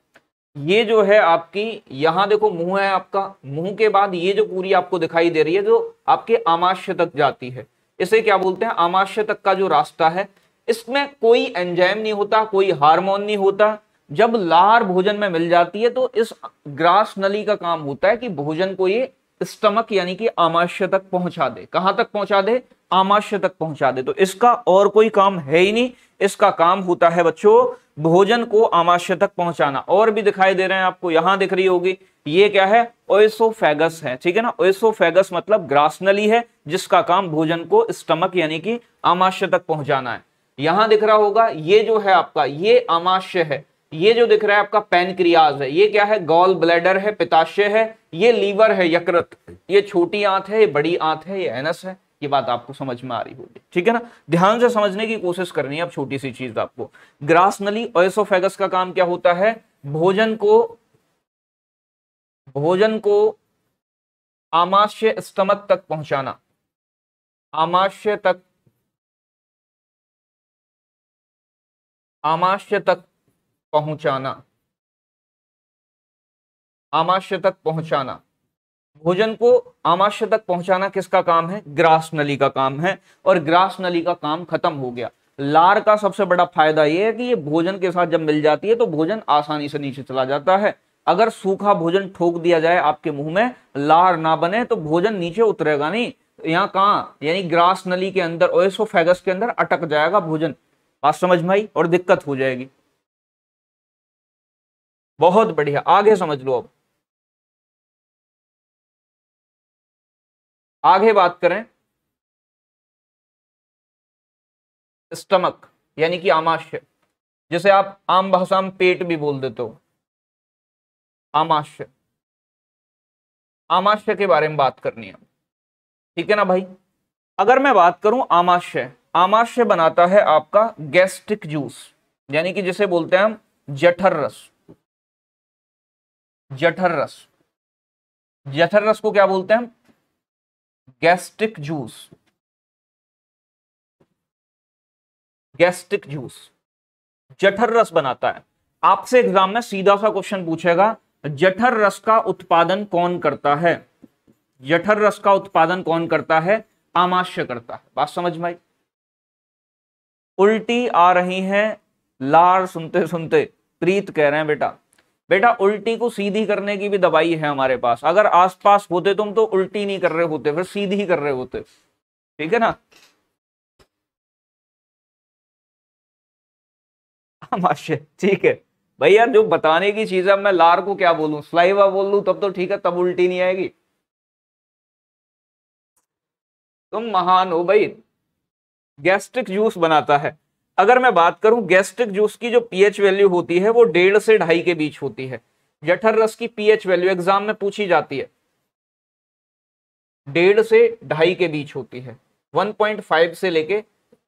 ये जो है आपकी यहाँ देखो मुंह है आपका मुंह के बाद ये जो पूरी आपको दिखाई दे रही है जो आपके आमाश्य तक जाती है इसे क्या बोलते हैं आमाश्य तक का जो रास्ता है इसमें कोई एंजाइम नहीं होता कोई हार्मोन नहीं होता जब लार भोजन में मिल जाती है तो इस ग्रास नली का काम होता है कि भोजन को ये स्टमक यानी कि आमाश्य तक पहुंचा दे कहां तक पहुंचा दे आमाश्य तक पहुंचा दे तो इसका और कोई काम है ही नहीं इसका काम होता है बच्चों भोजन को आमाश्य तक पहुंचाना और भी दिखाई दे रहे हैं आपको यहां दिख रही होगी ये क्या है ओएसोफेगस है ठीक है ना ओएसोफेगस मतलब ग्रासनली है जिसका काम भोजन को स्टमक यानी कि आमाश्य तक पहुंचाना है यहां दिख रहा होगा ये जो है आपका ये अमाश्य है ये जो दिख रहा है आपका पेनक्रियाज है ये क्या है गॉल ब्लैडर है पिताशय है ये लीवर है यकृत ये छोटी आंत है ये बड़ी आंत है ये एनस है ये बात आपको समझ में आ रही होगी ठीक है ना ध्यान से समझने की कोशिश करनी है अब छोटी सी चीज आपको ग्रास नली ओएसोफेगस का काम क्या होता है भोजन को भोजन को आमाश्य स्तमक तक पहुंचाना आमाश्य तक आमाश्य तक पहुंचाना आमाश्य तक पहुंचाना भोजन को आमाश्य तक पहुंचाना किसका काम है ग्रास नली का काम है और ग्रास नली का काम खत्म हो गया लार का सबसे बड़ा फायदा यह है कि ये भोजन के साथ जब मिल जाती है तो भोजन आसानी से नीचे चला जाता है अगर सूखा भोजन ठोक दिया जाए आपके मुंह में लार ना बने तो भोजन नीचे उतरेगा नहीं यहाँ कहाँ यानी ग्रास नली के अंदर ओएसोफेगस के अंदर अटक जाएगा भोजन बात समझ में आई और दिक्कत हो जाएगी बहुत बढ़िया आगे समझ लो अब आगे बात करें स्टमक यानी कि आमाशय जिसे आप आम भाषा में पेट भी बोल देते हो आमाशय आमाशय के बारे में बात करनी है ठीक है ना भाई अगर मैं बात करूं आमाशय आमाशय बनाता है आपका गैस्ट्रिक जूस यानी कि जिसे बोलते हैं हम जठर रस जठर रस जठर रस को क्या बोलते हैं हम गैस्ट्रिक जूस गैस्ट्रिक जूस जठर रस बनाता है आपसे एग्जाम में सीधा सा क्वेश्चन पूछेगा जठर रस का उत्पादन कौन करता है जठर रस का उत्पादन कौन करता है आमाश्य करता है बात समझ में आई उल्टी आ रही है लार सुनते सुनते प्रीत कह रहे हैं बेटा बेटा उल्टी को सीधी करने की भी दवाई है हमारे पास अगर आसपास होते तुम तो उल्टी नहीं कर रहे होते फिर सीधी कर रहे होते ठीक है ना हाँ, माशे ठीक है भैया जो बताने की चीज है मैं लार को क्या बोलूं स्लाइवा बोल लू तब तो ठीक है तब उल्टी नहीं आएगी तुम महान हो भाई गैस्ट्रिक जूस बनाता है अगर मैं बात करूं गैस्ट्रिक जूस की जो पीएच वैल्यू होती है वो डेढ़ से ढाई के बीच होती है जठर रस की पीएच वैल्यू एग्जाम में पूछी जाती है डेढ़ से ढाई के बीच होती है 1.5 से लेके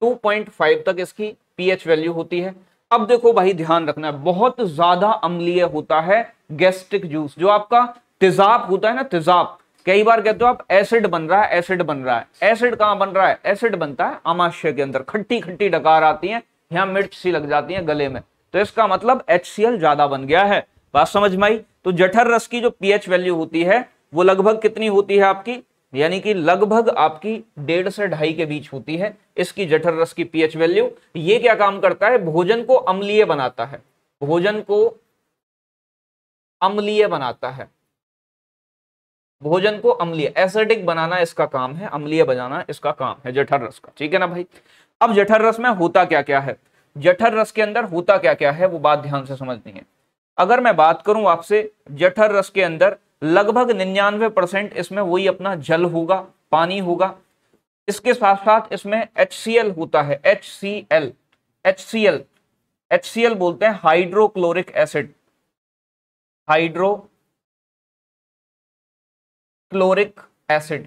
2.5 तक इसकी पीएच वैल्यू होती है अब देखो भाई ध्यान रखना है बहुत ज्यादा अम्लीय होता है गैस्ट्रिक जूस जो आपका तेजाब होता है ना तेजाब कई बार कहते हो आप एसिड बन रहा है एसिड बन रहा है एसिड कहां बन रहा है एसिड बनता है आमाशय के अंदर खट्टी खट्टी डकार आती है यहाँ मिर्च सी लग जाती है गले में तो इसका मतलब एच ज्यादा बन गया है बात समझ में आई तो जठर रस की जो पीएच वैल्यू होती है वो लगभग कितनी होती है आपकी यानी कि लगभग आपकी डेढ़ से ढाई के बीच होती है इसकी जठर रस की पीएच वैल्यू ये क्या काम करता है भोजन को अम्लीय बनाता है भोजन को अम्लीय बनाता है भोजन को अम्लीय एसिडिक बनाना इसका काम है अम्लीय बनाना इसका काम है जठर रस का ठीक है ना भाई अब जठर रस में होता क्या क्या है जठर रस के अंदर होता क्या क्या है वो बात ध्यान से समझनी है अगर मैं बात करूं आपसे जठर रस के अंदर लगभग निन्यानवे परसेंट इसमें वही अपना जल होगा पानी होगा इसके साथ साथ इसमें एच होता है H C L H C L H C L बोलते हैं hydrochloric acid hydrochloric acid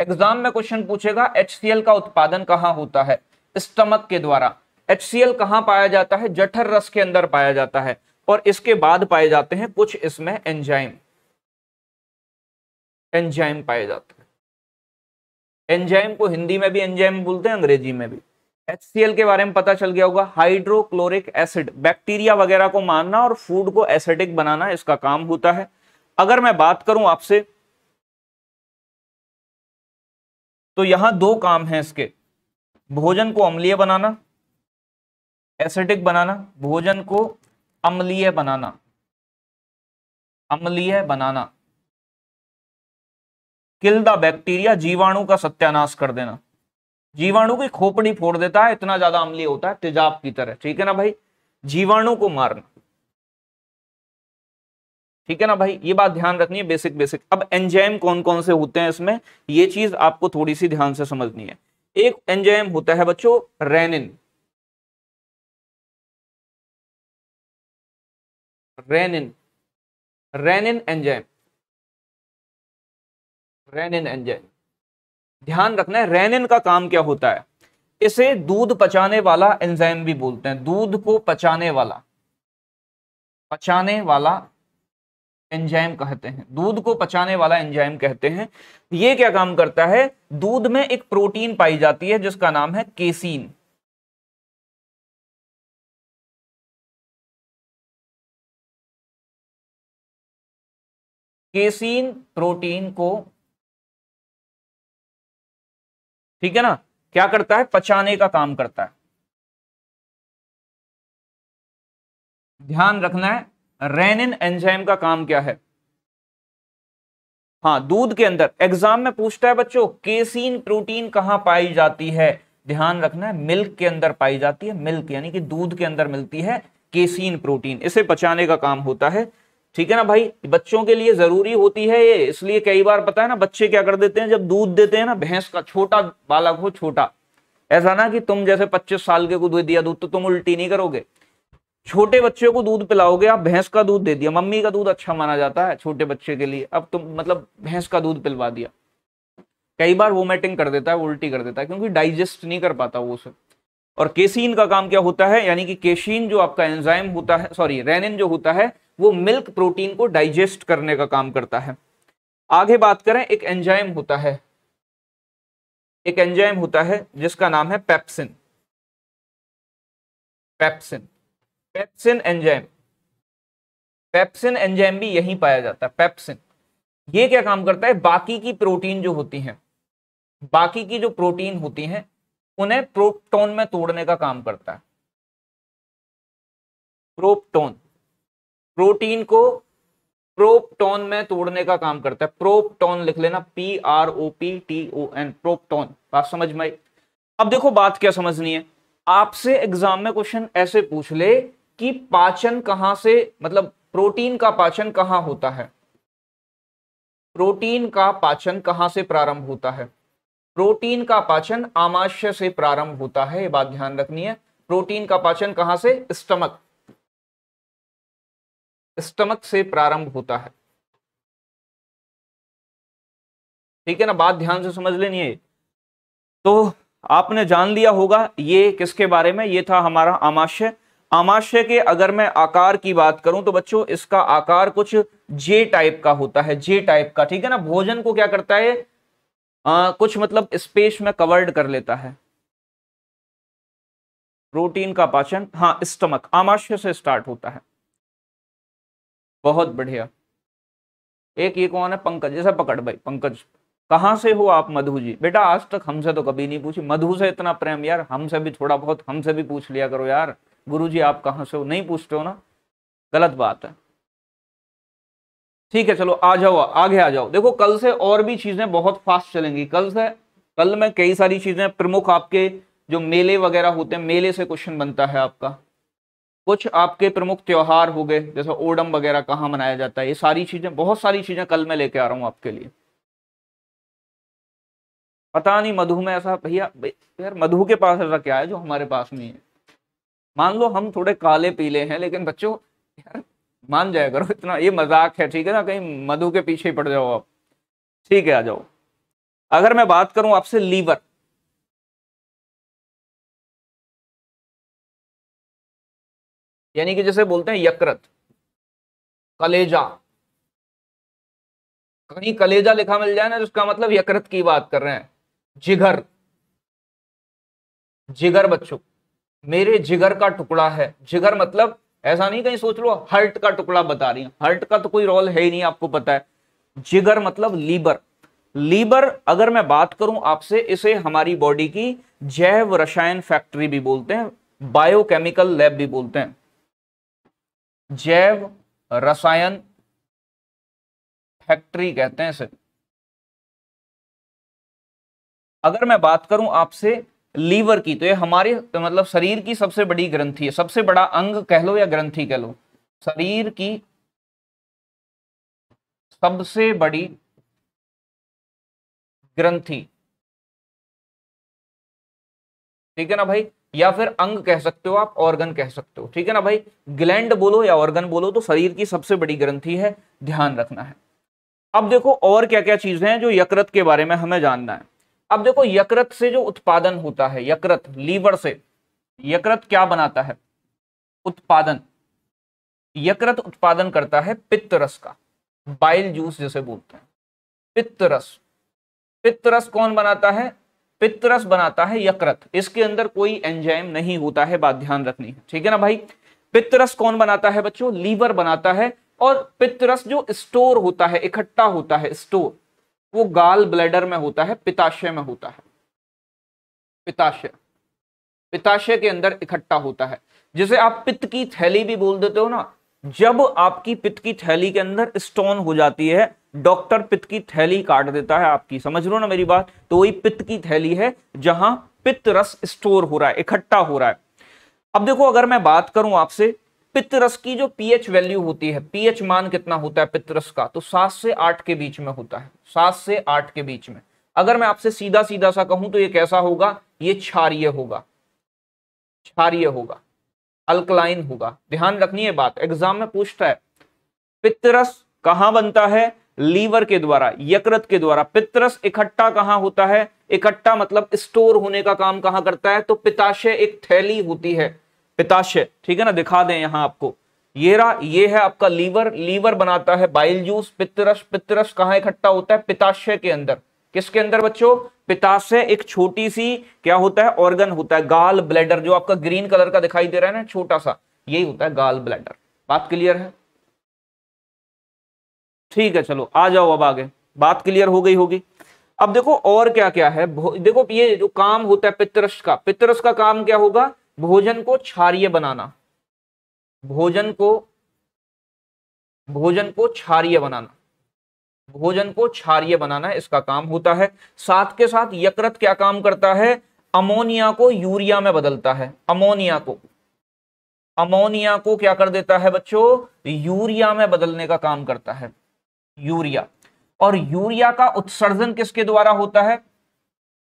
exam में क्वेश्चन पूछेगा एच का उत्पादन कहाँ होता है स्टमक के द्वारा एच सी कहाँ पाया जाता है जठर रस के अंदर पाया जाता है और इसके बाद पाए जाते हैं कुछ इसमें एंजाइम एंजाइम पाए जाते हैं एंजाइम को हिंदी में भी एंजाइम बोलते हैं अंग्रेजी में भी एच के बारे में पता चल गया होगा हाइड्रोक्लोरिक एसिड बैक्टीरिया वगैरह को मारना और फूड को एसिडिक बनाना इसका काम होता है अगर मैं बात करूं आपसे तो यहां दो काम हैं इसके भोजन को अम्लीय बनाना एसेटिक बनाना भोजन को अम्लीय बनाना अम्लीय बनाना किल द बैक्टीरिया जीवाणु का सत्यानाश कर देना जीवाणु की खोपड़ी फोड़ देता है इतना ज्यादा अम्लीय होता है तेजाब की तरह ठीक है ना भाई जीवाणु को मारना ठीक है ना भाई ये बात ध्यान रखनी है बेसिक बेसिक अब एंजाइम कौन कौन से होते हैं इसमें ये चीज आपको थोड़ी सी ध्यान से समझनी है एक एंजाइम होता है बच्चों rennin rennin rennin enzyme rennin enzyme ध्यान रखना है रेनिन का काम क्या होता है इसे दूध पचाने वाला एंजाइम भी बोलते हैं दूध को पचाने वाला पचाने वाला एंजाइम कहते हैं दूध को पचाने वाला एंजाइम कहते हैं ये क्या काम करता है दूध में एक प्रोटीन पाई जाती है जिसका नाम है केसीन केसीन प्रोटीन को ठीक है ना क्या करता है पचाने का काम करता है ध्यान रखना है रेनिन एंजाइम का काम क्या है हाँ दूध के अंदर एग्जाम में पूछता है बच्चों केसीन प्रोटीन कहां पाई जाती है ध्यान रखना है मिल्क के अंदर पाई जाती है मिल्क यानी कि दूध के अंदर मिलती है केसीन प्रोटीन इसे पचाने का काम होता है ठीक है ना भाई बच्चों के लिए जरूरी होती है ये इसलिए कई बार पता है ना बच्चे क्या कर देते हैं जब दूध देते हैं ना भैंस का छोटा बालक हो छोटा ऐसा ना कि तुम जैसे 25 साल के को दे दिया दूध तो तुम उल्टी नहीं करोगे छोटे बच्चे को दूध पिलाओगे आप भैंस का दूध दे दिया मम्मी का दूध अच्छा माना जाता है छोटे बच्चे के लिए अब तुम मतलब भैंस का दूध पिलवा दिया कई बार वोमेटिंग कर देता है उल्टी कर देता है क्योंकि डाइजेस्ट नहीं कर पाता वो उसे और केसिन का काम क्या होता है यानी कि केशीन जो आपका एंजाइम होता है सॉरी रेनिन जो होता है वो मिल्क प्रोटीन को डाइजेस्ट करने का काम करता है आगे बात करें एक एंजाइम होता है एक एंजाइम होता है जिसका नाम है pepsin pepsin pepsin enzyme pepsin enzyme भी यहीं पाया जाता है पेप्सिन ये क्या काम करता है बाकी की प्रोटीन जो होती हैं बाकी की जो प्रोटीन होती हैं उन्हें प्रोप्टोन में तोड़ने का काम करता है प्रोप्टोन प्रोटीन को प्रोप्टोन में तोड़ने का काम करता है प्रोप्टोन लिख लेना P R O P T O N प्रोप्टोन बात समझ में अब देखो बात क्या समझनी है आपसे एग्जाम में क्वेश्चन ऐसे पूछ ले कि पाचन कहां से मतलब प्रोटीन का पाचन कहां होता है प्रोटीन का पाचन कहां से प्रारंभ होता है प्रोटीन का पाचन आमाशय से प्रारंभ होता है ये बात ध्यान रखनी है प्रोटीन का पाचन कहां से स्टमक स्टमक से प्रारंभ होता है ठीक है ना बात ध्यान से समझ लेनी है तो आपने जान लिया होगा ये किसके बारे में ये था हमारा आमाशय आमाशय के अगर मैं आकार की बात करूं तो बच्चों इसका आकार कुछ जे टाइप का होता है जे टाइप का ठीक है ना भोजन को क्या करता है आ, कुछ मतलब स्पेस में कवर्ड कर लेता है प्रोटीन का पाचन हाँ स्टमक आमाशय से स्टार्ट होता है बहुत बढ़िया एक ये कौन है पंकज जैसा पकड़ भाई पंकज कहाँ से हो आप मधु जी बेटा आज तक हमसे तो कभी नहीं पूछी मधु से इतना प्रेम यार हमसे भी थोड़ा बहुत हमसे भी पूछ लिया करो यार गुरुजी आप कहाँ से हो नहीं पूछते हो ना गलत बात है ठीक है चलो आ जाओ आगे आ जाओ देखो कल से और भी चीजें बहुत फास्ट चलेंगी कल से कल में कई सारी चीजें प्रमुख आपके जो मेले वगैरह होते हैं मेले से क्वेश्चन बनता है आपका कुछ आपके प्रमुख त्यौहार हो गए जैसे ओडम वगैरह कहाँ मनाया जाता है ये सारी चीजें बहुत सारी चीजें कल मैं लेके आ रहा हूँ आपके लिए पता नहीं मधु में ऐसा भैया यार मधु के पास ऐसा क्या है जो हमारे पास नहीं है मान लो हम थोड़े काले पीले हैं लेकिन बच्चों यार मान जाया करो इतना ये मजाक है ठीक है ना कहीं मधु के पीछे ही पड़ जाओ आप ठीक है आ जाओ अगर मैं बात करूं आपसे लीवर यानी कि जैसे बोलते हैं यकृत कलेजा कहीं कलेजा लिखा मिल जाए ना जिसका तो मतलब यकृत की बात कर रहे हैं जिगर जिगर बच्चों मेरे जिगर का टुकड़ा है जिगर मतलब ऐसा नहीं कहीं सोच लो हर्ट का टुकड़ा बता रही हूं हर्ट का तो कोई रोल है ही नहीं आपको पता है जिगर मतलब लीबर लीबर अगर मैं बात करूं आपसे इसे हमारी बॉडी की जैव रसायन फैक्ट्री भी बोलते हैं बायोकेमिकल लैब भी बोलते हैं जैव रसायन फैक्ट्री कहते हैं इसे अगर मैं बात करूं आपसे लीवर की तो ये हमारे तो मतलब शरीर की सबसे बड़ी ग्रंथी है सबसे बड़ा अंग कह लो या ग्रंथी कह लो शरीर की सबसे बड़ी ग्रंथी ठीक है ना भाई या फिर अंग कह सकते हो आप ऑर्गन कह सकते हो ठीक है ना भाई ग्लैंड बोलो या ऑर्गन बोलो तो शरीर की सबसे बड़ी ग्रंथी है ध्यान रखना है अब देखो और क्या क्या चीजें हैं जो यकृत के बारे में हमें जानना है अब देखो यकृत से जो उत्पादन होता है यकृत लीवर से यकृत क्या बनाता है उत्पादन यकृत उत्पादन करता है पित्त रस का बाइल जूस जैसे बोलते हैं पित्त रस पित्त रस कौन बनाता है पित्त रस बनाता है यकृत इसके अंदर कोई एंजाइम नहीं होता है बात ध्यान रखनी है ठीक है ना भाई पित्त रस कौन बनाता है बच्चों लीवर बनाता है और पित्त रस जो स्टोर होता है इकट्ठा होता है स्टोर वो गाल ब्लैडर में होता है पिताशय में होता है पिताशय पिताशय के अंदर इकट्ठा होता है जिसे आप पित्त की थैली भी बोल देते हो ना जब आपकी पित्त की थैली के अंदर स्टोन हो जाती है डॉक्टर पित्त की थैली काट देता है आपकी समझ लो ना मेरी बात तो वही पित्त की थैली है जहां पित्त रस स्टोर हो रहा है इकट्ठा हो रहा है अब देखो अगर मैं बात करूं आपसे पितरस की जो पीएच वैल्यू होती है पीएच मान कितना होता है पितरस का तो सात से आठ के बीच में होता है सात से आठ के बीच में अगर मैं आपसे सीधा सीधा सा कहूं तो ये कैसा होगा ये क्षारिय होगा क्षारिय होगा अल्कलाइन होगा ध्यान रखनी है बात एग्जाम में पूछता है पितरस कहां बनता है लीवर के द्वारा यकृत के द्वारा पितरस इकट्ठा कहां होता है इकट्ठा मतलब स्टोर होने का काम कहां करता है तो पिताशय एक थैली होती है पिताशय ठीक है ना दिखा दें यहां आपको ये रहा ये है आपका लीवर लीवर बनाता है बाइल जूस पितरस पितरस कहा इकट्ठा होता है पिताशय के अंदर किसके अंदर बच्चों पिताशय एक छोटी सी क्या होता है ऑर्गन होता है गाल ब्लैडर जो आपका ग्रीन कलर का दिखाई दे रहा है ना छोटा सा यही होता है गाल ब्लैडर बात क्लियर है ठीक है चलो आ जाओ अब आगे बात क्लियर हो गई होगी अब देखो और क्या क्या है देखो ये जो काम होता है पितरस का पितरस का काम क्या होगा भोजन को क्षारिय बनाना भोजन को भोजन को क्षारिय बनाना भोजन को क्षारिय बनाना इसका काम होता है साथ के साथ यकृत क्या काम करता है अमोनिया को यूरिया में बदलता है अमोनिया को अमोनिया को क्या कर देता है बच्चों यूरिया में बदलने का काम करता है यूरिया और यूरिया का उत्सर्जन किसके द्वारा होता है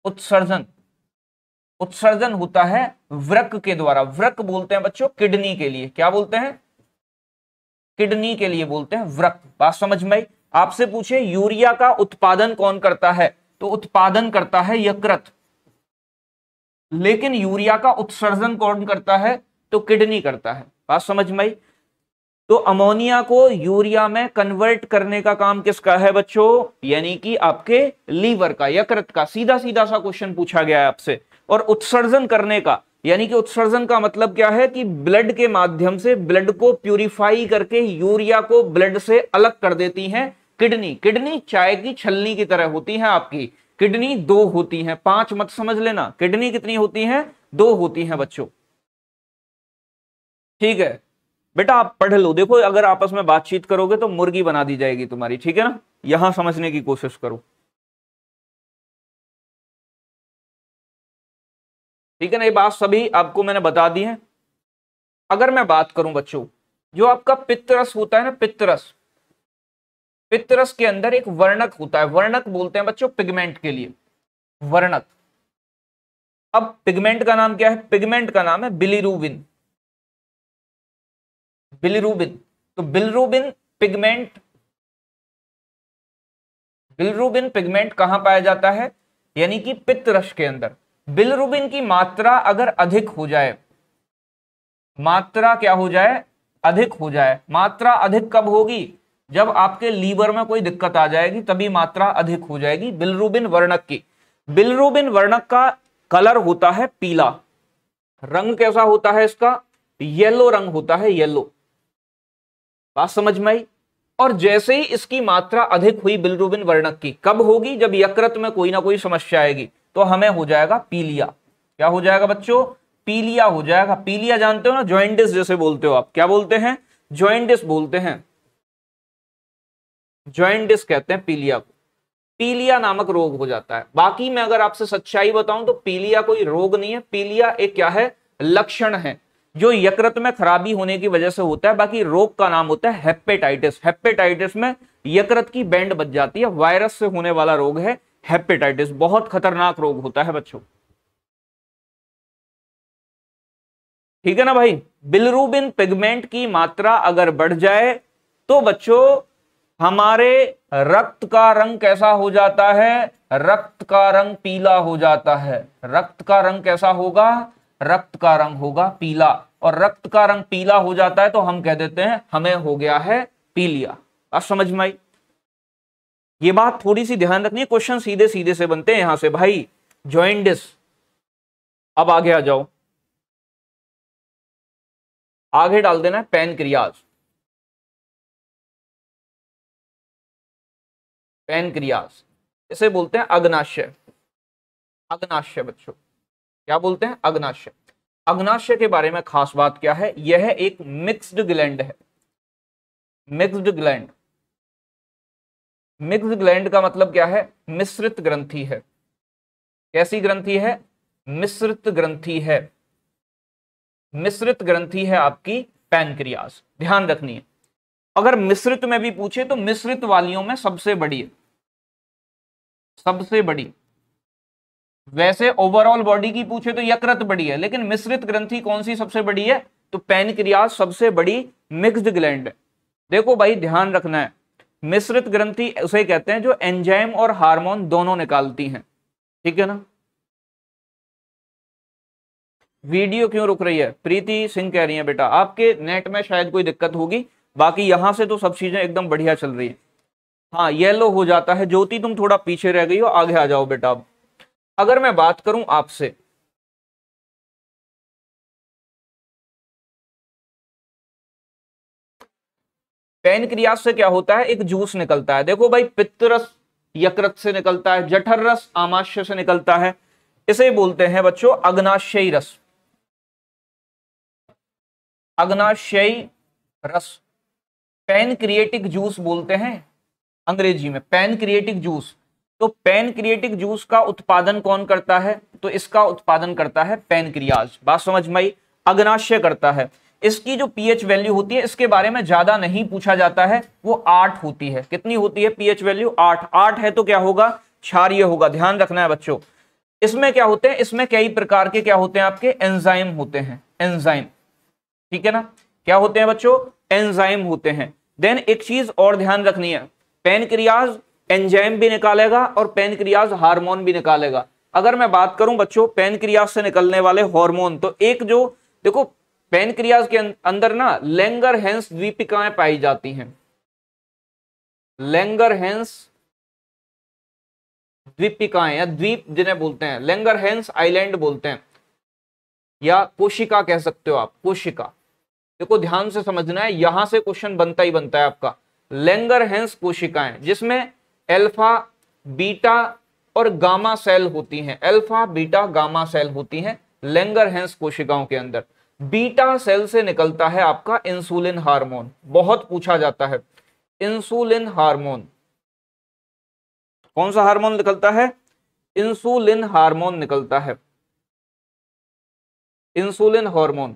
उत्सर्जन उत्सर्जन होता है व्रक के द्वारा व्रक बोलते हैं बच्चों किडनी के लिए क्या बोलते हैं किडनी के लिए बोलते हैं व्रक बात समझ में आई आपसे पूछे यूरिया का उत्पादन कौन करता है तो उत्पादन करता है यकृत लेकिन यूरिया का उत्सर्जन कौन करता है तो किडनी करता है बात समझ में आई तो अमोनिया को यूरिया में कन्वर्ट करने का काम किसका है बच्चों यानी कि आपके लीवर का यकृत का सीधा सीधा सा क्वेश्चन पूछा गया है आपसे और उत्सर्जन करने का यानी कि उत्सर्जन का मतलब क्या है कि ब्लड के माध्यम से ब्लड को प्यूरिफाई करके यूरिया को ब्लड से अलग कर देती हैं किडनी किडनी चाय की छलनी की तरह होती है आपकी किडनी दो होती हैं पांच मत समझ लेना किडनी कितनी होती हैं दो होती हैं बच्चों ठीक है बेटा आप पढ़ लो देखो अगर आपस में बातचीत करोगे तो मुर्गी बना दी जाएगी तुम्हारी ठीक है ना यहां समझने की कोशिश करो ठीक है ना ये बात सभी आपको मैंने बता दी है अगर मैं बात करूं बच्चों जो आपका पितरस होता है ना पितरस पितरस के अंदर एक वर्णक होता है वर्णक बोलते हैं बच्चों पिगमेंट के लिए वर्णक अब पिगमेंट का नाम क्या है पिगमेंट का नाम है बिलीरूबिन बिलीरूबिन तो बिलरूबिन पिगमेंट बिलरूबिन पिगमेंट कहां पाया जाता है यानी कि पितरस के अंदर बिलरुबिन की मात्रा अगर अधिक हो जाए मात्रा क्या हो जाए अधिक हो जाए मात्रा अधिक कब होगी जब आपके लीवर में कोई दिक्कत आ जाएगी तभी मात्रा अधिक हो जाएगी बिलरुबिन वर्णक की बिलरुबिन वर्णक का कलर होता है पीला रंग कैसा होता है इसका येलो रंग होता है येलो बात समझ में आई और जैसे ही इसकी मात्रा अधिक हुई बिलरुबिन वर्णक की कब होगी जब यकृत में कोई ना कोई समस्या आएगी तो हमें हो जाएगा पीलिया क्या हो जाएगा बच्चों पीलिया हो जाएगा पीलिया जानते हो ना ज्वाइंटिस जैसे बोलते हो आप क्या बोलते हैं ज्वाइंटिस बोलते हैं ज्वाइंटिस कहते हैं पीलिया को पीलिया नामक रोग हो जाता है बाकी मैं अगर आपसे सच्चाई बताऊं तो पीलिया कोई रोग नहीं है पीलिया एक क्या है लक्षण है जो यकृत में खराबी होने की वजह से होता है बाकी रोग का नाम होता है हेपेटाइटिस हेपेटाइटिस में यकृत की बैंड बच जाती है वायरस से होने वाला रोग है हेपेटाइटिस बहुत खतरनाक रोग होता है बच्चों ठीक है ना भाई बिलरूबिन पिगमेंट की मात्रा अगर बढ़ जाए तो बच्चों हमारे रक्त का रंग कैसा हो जाता है रक्त का रंग पीला हो जाता है रक्त का रंग कैसा होगा रक्त का रंग होगा पीला और रक्त का रंग पीला हो जाता है तो हम कह देते हैं हमें हो गया है पीलिया अब समझ में आई ये बात थोड़ी सी ध्यान रखनी है क्वेश्चन सीधे सीधे से बनते हैं यहां से भाई ज्वाइंडिस अब आगे आ जाओ आगे डाल देना है पैन क्रियाज पैन क्रियाज इसे बोलते हैं अग्नाशय अग्नाशय बच्चों क्या बोलते हैं अग्नाशय अग्नाशय के बारे में खास बात क्या है यह एक मिक्स्ड ग्लैंड है मिक्स्ड ग्लैंड मिक्स ग्लैंड का मतलब क्या है मिश्रित ग्रंथि है कैसी ग्रंथि है मिश्रित ग्रंथि है मिश्रित ग्रंथि है आपकी पैनक्रियास ध्यान रखनी है अगर मिश्रित में भी पूछे तो मिश्रित वालियों में सबसे बड़ी है सबसे बड़ी वैसे ओवरऑल बॉडी की पूछे तो यकृत बड़ी है लेकिन मिश्रित ग्रंथि कौन सी सबसे बड़ी है तो पैनक्रियास सबसे बड़ी मिक्स्ड ग्लैंड है देखो भाई ध्यान रखना है मिश्रित ग्रंथि उसे कहते हैं जो एंजाइम और हार्मोन दोनों निकालती हैं ठीक है ना वीडियो क्यों रुक रही है प्रीति सिंह कह रही है बेटा आपके नेट में शायद कोई दिक्कत होगी बाकी यहां से तो सब चीजें एकदम बढ़िया चल रही है हाँ येलो हो जाता है ज्योति तुम थोड़ा पीछे रह गई हो आगे आ जाओ बेटा अब अगर मैं बात करूं आपसे पेनक्रियाज से क्या होता है एक जूस निकलता है देखो भाई पित्तरस यकृत से निकलता है जठर रस आमाशय से निकलता है इसे बोलते हैं बच्चों अग्नाशयी रस अग्नाशयी रस पेनक्रिएटिक जूस बोलते हैं अंग्रेजी में पेनक्रिएटिक जूस तो पेनक्रिएटिक जूस का उत्पादन कौन करता है तो इसका उत्पादन करता है पेनक्रियाज बात समझ में आई अग्नाशय करता है इसकी जो पीएच वैल्यू होती है इसके बारे में ज्यादा नहीं पूछा जाता है वो आठ होती है कितनी होती है पीएच वैल्यू आठ आठ है तो क्या होगा क्षारिय होगा ध्यान रखना है बच्चों इसमें क्या होते हैं इसमें कई प्रकार के क्या होते हैं आपके एंजाइम होते हैं एंजाइम ठीक है ना क्या होते हैं बच्चों एंजाइम होते हैं देन एक चीज और ध्यान रखनी है पेन एंजाइम भी निकालेगा और पेन हार्मोन भी निकालेगा अगर मैं बात करूं बच्चों पेन से निकलने वाले हार्मोन तो एक जो देखो पेनक्रियाज के अं-, अंदर ना लेंगर हेंस द्वीपिकाएं पाई जाती हैं लेंगर हेंस द्वीपिकाएं या द्वीप जिन्हें बोलते हैं लेंगर हेंस आइलैंड बोलते हैं या कोशिका कह सकते हो आप कोशिका देखो ध्यान से समझना है यहां से क्वेश्चन बनता ही बनता है आपका लेंगर हेंस कोशिकाएं जिसमें अल्फा बीटा और गामा सेल होती हैं अल्फा बीटा गामा सेल होती हैं लेंगर हेंस कोशिकाओं के अंदर बीटा सेल से निकलता है आपका इंसुलिन हार्मोन बहुत पूछा जाता है इंसुलिन हार्मोन कौन सा हार्मोन निकलता है इंसुलिन हार्मोन निकलता है इंसुलिन हार्मोन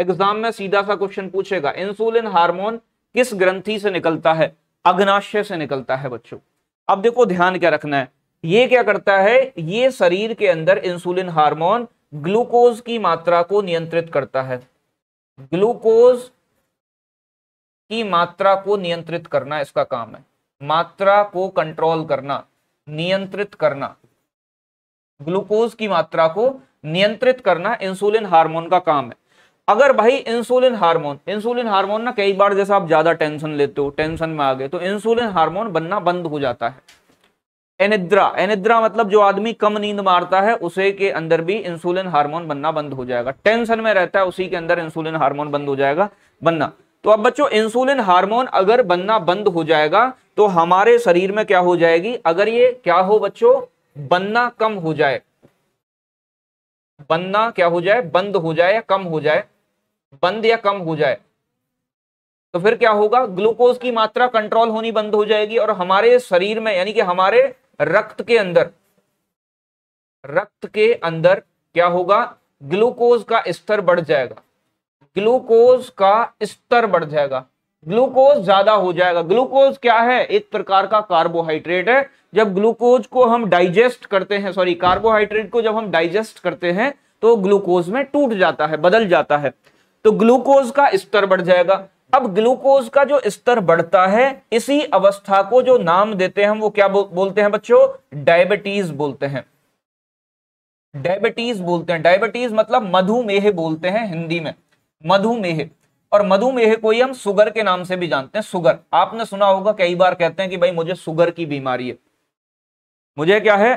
एग्जाम में सीधा सा क्वेश्चन पूछेगा इंसुलिन हार्मोन किस ग्रंथि से निकलता है अग्नाशय से निकलता है बच्चों अब देखो ध्यान क्या रखना है ये क्या करता है ये शरीर के अंदर इंसुलिन हार्मोन ग्लूकोज की मात्रा को नियंत्रित करता है ग्लूकोज की मात्रा को नियंत्रित करना इसका काम है मात्रा को कंट्रोल करना नियंत्रित करना ग्लूकोज की मात्रा को नियंत्रित करना इंसुलिन हार्मोन का काम है अगर भाई इंसुलिन हार्मोन इंसुलिन हार्मोन ना कई बार जैसा आप ज्यादा टेंशन लेते हो टेंशन में आ गए तो इंसुलिन हार्मोन बनना बंद हो जाता है एनिद्रा एनिद्रा मतलब जो आदमी कम नींद मारता है उसे के अंदर भी इंसुलिन हार्मोन बनना बंद हो जाएगा टेंशन में रहता है उसी के अंदर इंसुलिन हार्मोन बंद हो जाएगा बनना तो अब बच्चों इंसुलिन हार्मोन अगर बनना बंद हो जाएगा तो हमारे शरीर में क्या हो जाएगी अगर ये क्या हो बच्चों बनना कम हो जाए बनना क्या हो जाए बंद हो जाए या कम हो जाए बंद या कम हो जाए तो फिर क्या होगा ग्लूकोज की मात्रा कंट्रोल होनी बंद हो जाएगी और हमारे शरीर में यानी कि हमारे रक्त के अंदर रक्त के अंदर क्या होगा ग्लूकोज का स्तर बढ़ जाएगा ग्लूकोज का स्तर बढ़ जाएगा ग्लूकोज ज्यादा हो जाएगा ग्लूकोज क्या है एक प्रकार का कार्बोहाइड्रेट है जब ग्लूकोज को हम डाइजेस्ट करते हैं सॉरी कार्बोहाइड्रेट को जब हम डाइजेस्ट करते हैं तो ग्लूकोज में टूट जाता है बदल जाता है तो ग्लूकोज का स्तर बढ़ जाएगा अब ग्लूकोज का जो स्तर बढ़ता है इसी अवस्था को जो नाम देते हैं हम वो क्या बोलते हैं बच्चों डायबिटीज बोलते हैं डायबिटीज बोलते हैं डायबिटीज मतलब मधुमेह बोलते हैं हिंदी में मधुमेह और मधुमेह को ही हम सुगर के नाम से भी जानते हैं सुगर आपने सुना होगा कई बार कहते हैं कि भाई मुझे सुगर की बीमारी है मुझे क्या है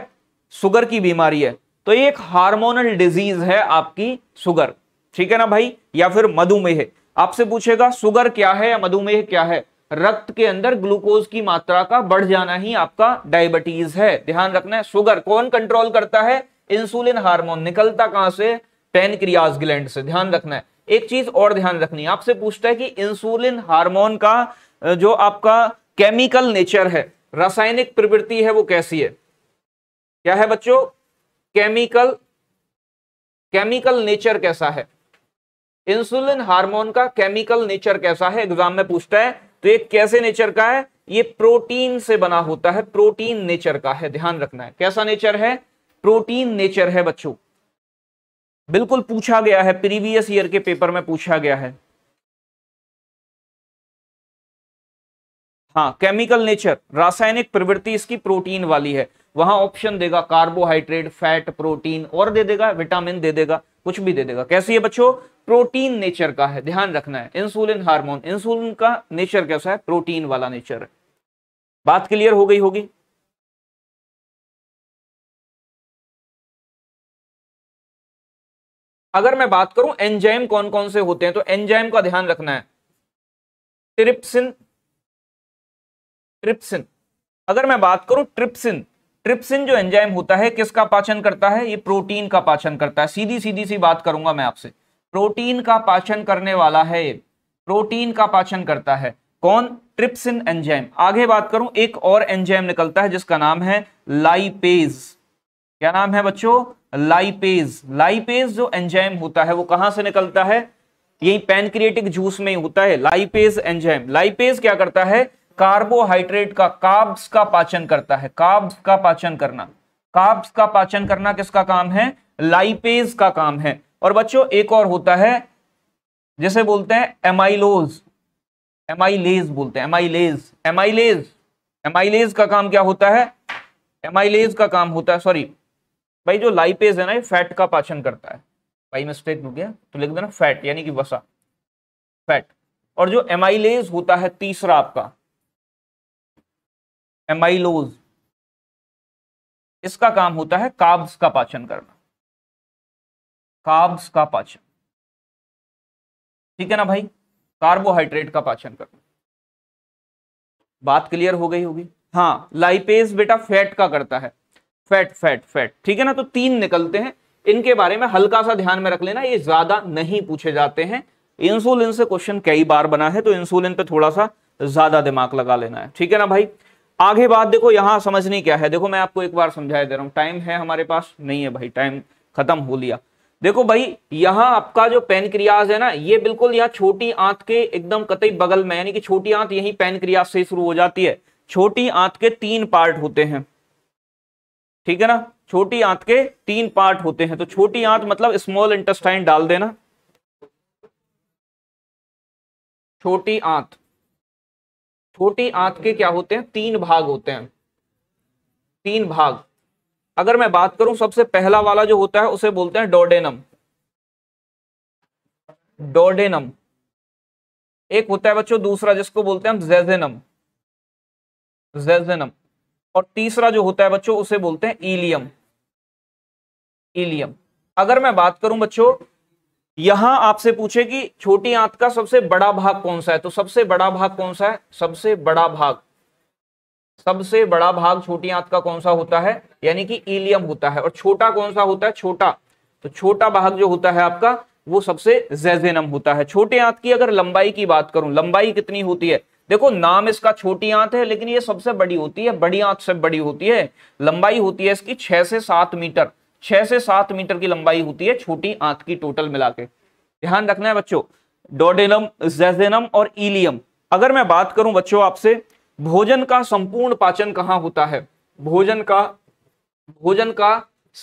सुगर की बीमारी है तो ये एक हार्मोनल डिजीज है आपकी सुगर ठीक है ना भाई या फिर मधुमेह आपसे पूछेगा सुगर क्या है या मधुमेह क्या है रक्त के अंदर ग्लूकोज की मात्रा का बढ़ जाना ही आपका डायबिटीज है ध्यान रखना है शुगर कौन कंट्रोल करता है इंसुलिन हार्मोन निकलता कहां से पेनक्रियाज ग्लैंड से ध्यान रखना है एक चीज और ध्यान रखनी है आपसे पूछता है कि इंसुलिन हार्मोन का जो आपका केमिकल नेचर है रासायनिक प्रवृत्ति है वो कैसी है क्या है बच्चों केमिकल केमिकल नेचर कैसा है इंसुलिन हार्मोन का केमिकल नेचर कैसा है एग्जाम में पूछता है तो ये कैसे नेचर का है ये प्रोटीन से बना होता है प्रोटीन नेचर का है ध्यान रखना है कैसा नेचर है प्रोटीन नेचर है बच्चों बिल्कुल पूछा गया है प्रीवियस ईयर के पेपर में पूछा गया है हाँ केमिकल नेचर रासायनिक प्रवृत्ति इसकी प्रोटीन वाली है वहां ऑप्शन देगा कार्बोहाइड्रेट फैट प्रोटीन और दे देगा विटामिन दे देगा कुछ भी दे देगा कैसी है बच्चों प्रोटीन नेचर का है ध्यान रखना है इंसुलिन हार्मोन इंसुलिन का नेचर कैसा है प्रोटीन वाला नेचर है बात क्लियर हो गई होगी अगर मैं बात करूं एंजाइम कौन कौन से होते हैं तो एंजाइम का ध्यान रखना है ट्रिप्सिन ट्रिप्सिन अगर मैं बात करूं ट्रिप्सिन ट्रिप्सिन जो एंजाइम होता है किसका पाचन करता है ये प्रोटीन का पाचन करता है सीधी सीधी सी बात करूंगा मैं आपसे प्रोटीन का पाचन करने वाला है ये प्रोटीन का पाचन करता है कौन ट्रिप्सिन एंजाइम आगे बात करूं एक और एंजाइम निकलता है जिसका नाम है लाइपेज क्या नाम है बच्चों लाइपेज लाइपेज जो एंजाइम होता है वो कहां से निकलता है यही पैनक्रिएटिक जूस में ही होता है लाइपेज एंजाइम लाइपेज क्या करता है कार्बोहाइड्रेट का काब्स का पाचन करता है काब्स का पाचन करना काब्स का पाचन करना किसका काम है लाइपेज का काम है और बच्चों एक और होता है जैसे बोलते हैं एमाइलोज एमाइलेज बोलते हैं एमाइलेज एमाइलेज एमाइलेज का काम क्या होता है एमाइलेज का काम होता है सॉरी भाई जो लाइपेज है ना ये फैट का पाचन करता है भाई मिस्टेक हो गया तो लिख देना फैट यानी कि वसा फैट और जो एमाइलेज होता है तीसरा आपका एमाइलोज इसका काम होता है काब्स का पाचन करना काब्स का पाचन ठीक है ना भाई कार्बोहाइड्रेट का पाचन करना बात क्लियर हो गई होगी हाँ लाइपेज बेटा फैट का करता है फैट फैट फैट ठीक है ना तो तीन निकलते हैं इनके बारे में हल्का सा ध्यान में रख लेना ये ज्यादा नहीं पूछे जाते हैं इंसुलिन से क्वेश्चन कई बार बना है तो इंसुलिन पे थोड़ा सा ज्यादा दिमाग लगा लेना है ठीक है ना भाई आगे बात देखो यहां समझनी क्या है देखो मैं आपको एक बार समझाया दे रहा हूं टाइम है हमारे पास नहीं है भाई टाइम खत्म हो लिया देखो भाई यहां आपका जो पेनक्रियाज है ना ये बिल्कुल यहाँ छोटी आंत के एकदम कतई बगल में यानी कि छोटी आंत यही पेनक्रियाज से शुरू हो जाती है छोटी आंत के तीन पार्ट होते हैं ठीक है ना छोटी आंत के तीन पार्ट होते हैं तो छोटी आंत मतलब स्मॉल इंटेस्टाइन डाल देना छोटी आंत छोटी आंत के क्या होते हैं तीन भाग होते हैं तीन भाग अगर मैं बात करूं सबसे पहला वाला जो होता है उसे बोलते हैं डोडेनम डोडेनम एक होता है बच्चों दूसरा जिसको बोलते हैं हम जेजेनम जेजेनम और तीसरा जो होता है बच्चों उसे बोलते हैं इलियम इलियम अगर मैं बात करूं बच्चों यहां आपसे पूछे कि छोटी आंत का सबसे बड़ा भाग कौन सा है तो सबसे बड़ा भाग कौन सा है सबसे बड़ा भाग सबसे बड़ा भाग छोटी आंत का कौन सा होता है यानी कि इलियम होता है और छोटा कौन सा होता है छोटा तो छोटा भाग जो होता है आपका वो सबसे जेजेनम होता है छोटे आंत की अगर लंबाई की बात करूं लंबाई कितनी होती है देखो नाम इसका छोटी आंत है लेकिन ये सबसे बड़ी होती है बड़ी आंत से बड़ी होती है लंबाई होती है इसकी छह से सात मीटर छह से सात मीटर की लंबाई होती है छोटी आंत की टोटल मिला के ध्यान रखना है बच्चों डोडेनम जेजेनम और इलियम अगर मैं बात करूं बच्चों आपसे भोजन का संपूर्ण पाचन कहां होता है भोजन का भोजन का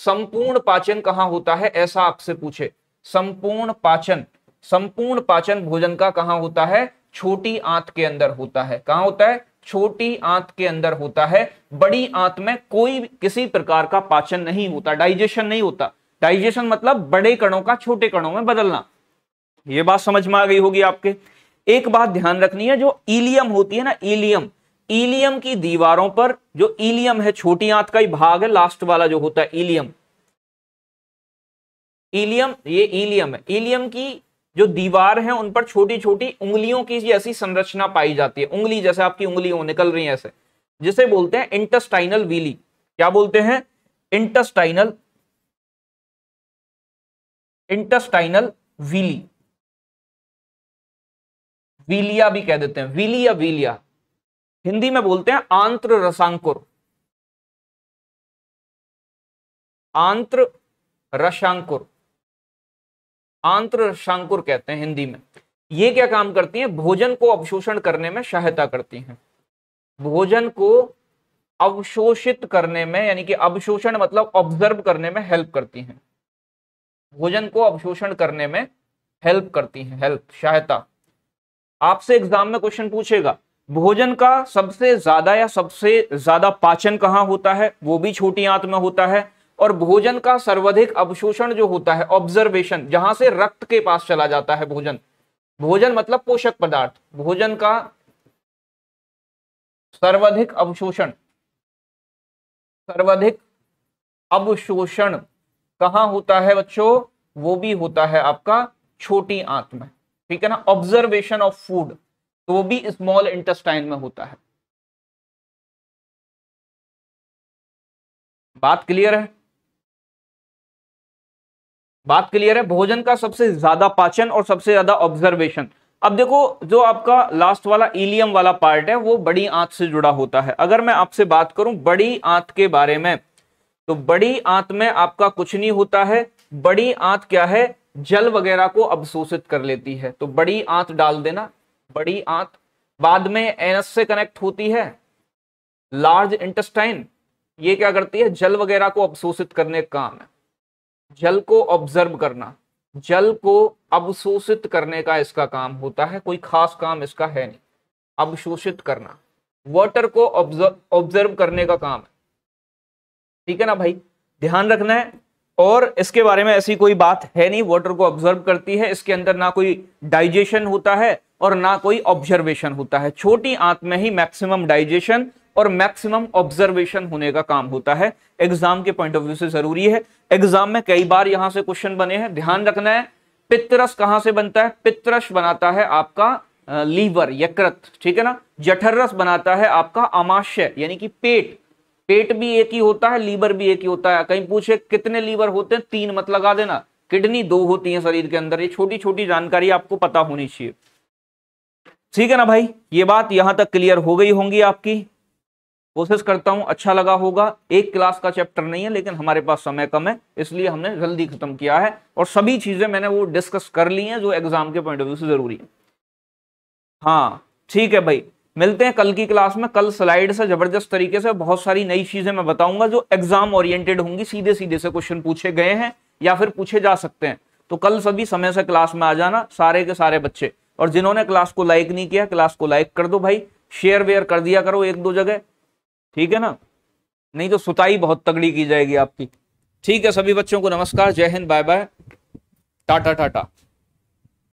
संपूर्ण पाचन कहाँ होता है ऐसा आपसे पूछे संपूर्ण पाचन संपूर्ण पाचन भोजन का कहां होता है छोटी आंत के अंदर होता है कहां होता है छोटी आंत के अंदर होता है बड़ी आंत में कोई किसी प्रकार का पाचन नहीं होता डाइजेशन नहीं होता डाइजेशन मतलब बड़े कणों का छोटे कणों में बदलना यह बात समझ में आ गई होगी आपके एक बात ध्यान रखनी है जो इलियम होती है ना इलियम इलियम की दीवारों पर जो इलियम है छोटी आंत का ही भाग है लास्ट वाला जो होता है इलियम इलियम ये इलियम है इलियम की जो दीवार है उन पर छोटी छोटी उंगलियों की जैसी संरचना पाई जाती है उंगली जैसे आपकी उंगली हो निकल रही है ऐसे जिसे बोलते हैं इंटस्टाइनल वीली क्या बोलते हैं इंटस्टाइनल इंटस्टाइनल वीली वीलिया भी कह देते हैं वीली या वीलिया हिंदी में बोलते हैं आंत्र रसांकुर आंत्र रसांकुर आंत्र शांकुर कहते हैं हिंदी में ये क्या काम करती हैं भोजन को अवशोषण करने में सहायता करती हैं भोजन को अवशोषित करने में यानी कि अवशोषण मतलब ऑब्जर्व करने में हेल्प करती हैं भोजन को अवशोषण करने में हेल्प करती हैं हेल्प सहायता आपसे एग्जाम में क्वेश्चन पूछेगा भोजन का सबसे ज्यादा या सबसे ज्यादा पाचन कहाँ होता है वो भी छोटी आंत में होता है और भोजन का सर्वाधिक अवशोषण जो होता है ऑब्जर्वेशन जहां से रक्त के पास चला जाता है भोजन भोजन मतलब पोषक पदार्थ भोजन का सर्वाधिक अवशोषण सर्वाधिक अवशोषण कहां होता है बच्चों वो भी होता है आपका छोटी आंत में ठीक है ना ऑब्जर्वेशन ऑफ फूड तो वो भी स्मॉल इंटेस्टाइन में होता है बात क्लियर है बात क्लियर है भोजन का सबसे ज्यादा पाचन और सबसे ज्यादा ऑब्जर्वेशन अब देखो जो आपका लास्ट वाला इलियम वाला पार्ट है वो बड़ी आंत से जुड़ा होता है अगर मैं आपसे बात करूं बड़ी आंत के बारे में तो बड़ी आंत में आपका कुछ नहीं होता है बड़ी आंत क्या है जल वगैरह को अवशोषित कर लेती है तो बड़ी आंत डाल देना बड़ी आंत बाद में एनस से कनेक्ट होती है लार्ज इंटेस्टाइन ये क्या करती है जल वगैरह को अवशोषित करने का काम है जल को ऑब्जर्व करना जल को अवशोषित करने का इसका काम होता है कोई खास काम इसका है नहीं अवशोषित करना वाटर को ऑब्जर्व करने का काम है ठीक है ना भाई ध्यान रखना है और इसके बारे में ऐसी कोई बात है नहीं वाटर को ऑब्जर्व करती है इसके अंदर ना कोई डाइजेशन होता है और ना कोई ऑब्जर्वेशन होता है छोटी आंत में ही मैक्सिमम डाइजेशन और मैक्सिमम ऑब्जर्वेशन होने का काम होता है एग्जाम के पॉइंट ऑफ व्यू से जरूरी है एग्जाम में कई बार यहां से क्वेश्चन बने हैं ध्यान रखना है पित्रस कहां से बनता है पित्रस बनाता है आपका लीवर यकृत ठीक है ना जठरस बनाता है आपका अमाशय यानी कि पेट पेट भी एक ही होता है लीवर भी एक ही होता है कहीं पूछे कितने लीवर होते हैं तीन मत लगा देना किडनी दो होती है शरीर के अंदर ये छोटी छोटी जानकारी आपको पता होनी चाहिए ठीक है ना भाई ये बात यहां तक क्लियर हो गई होंगी आपकी कोशिश करता हूं अच्छा लगा होगा एक क्लास का चैप्टर नहीं है लेकिन हमारे पास समय कम है इसलिए हमने जल्दी खत्म किया है और सभी चीजें मैंने वो डिस्कस कर ली हैं जो एग्जाम के पॉइंट ऑफ व्यू से जरूरी है हाँ ठीक है भाई मिलते हैं कल की क्लास में कल स्लाइड से जबरदस्त तरीके से बहुत सारी नई चीजें मैं बताऊंगा जो एग्जाम ओरिएंटेड होंगी सीधे सीधे से क्वेश्चन पूछे गए हैं या फिर पूछे जा सकते हैं तो कल सभी समय से क्लास में आ जाना सारे के सारे बच्चे और जिन्होंने क्लास को लाइक नहीं किया क्लास को लाइक कर दो भाई शेयर वेयर कर दिया करो एक दो जगह ठीक है ना नहीं तो सुताई बहुत तगड़ी की जाएगी आपकी ठीक है सभी बच्चों को नमस्कार Jai Hind bye bye tata Tata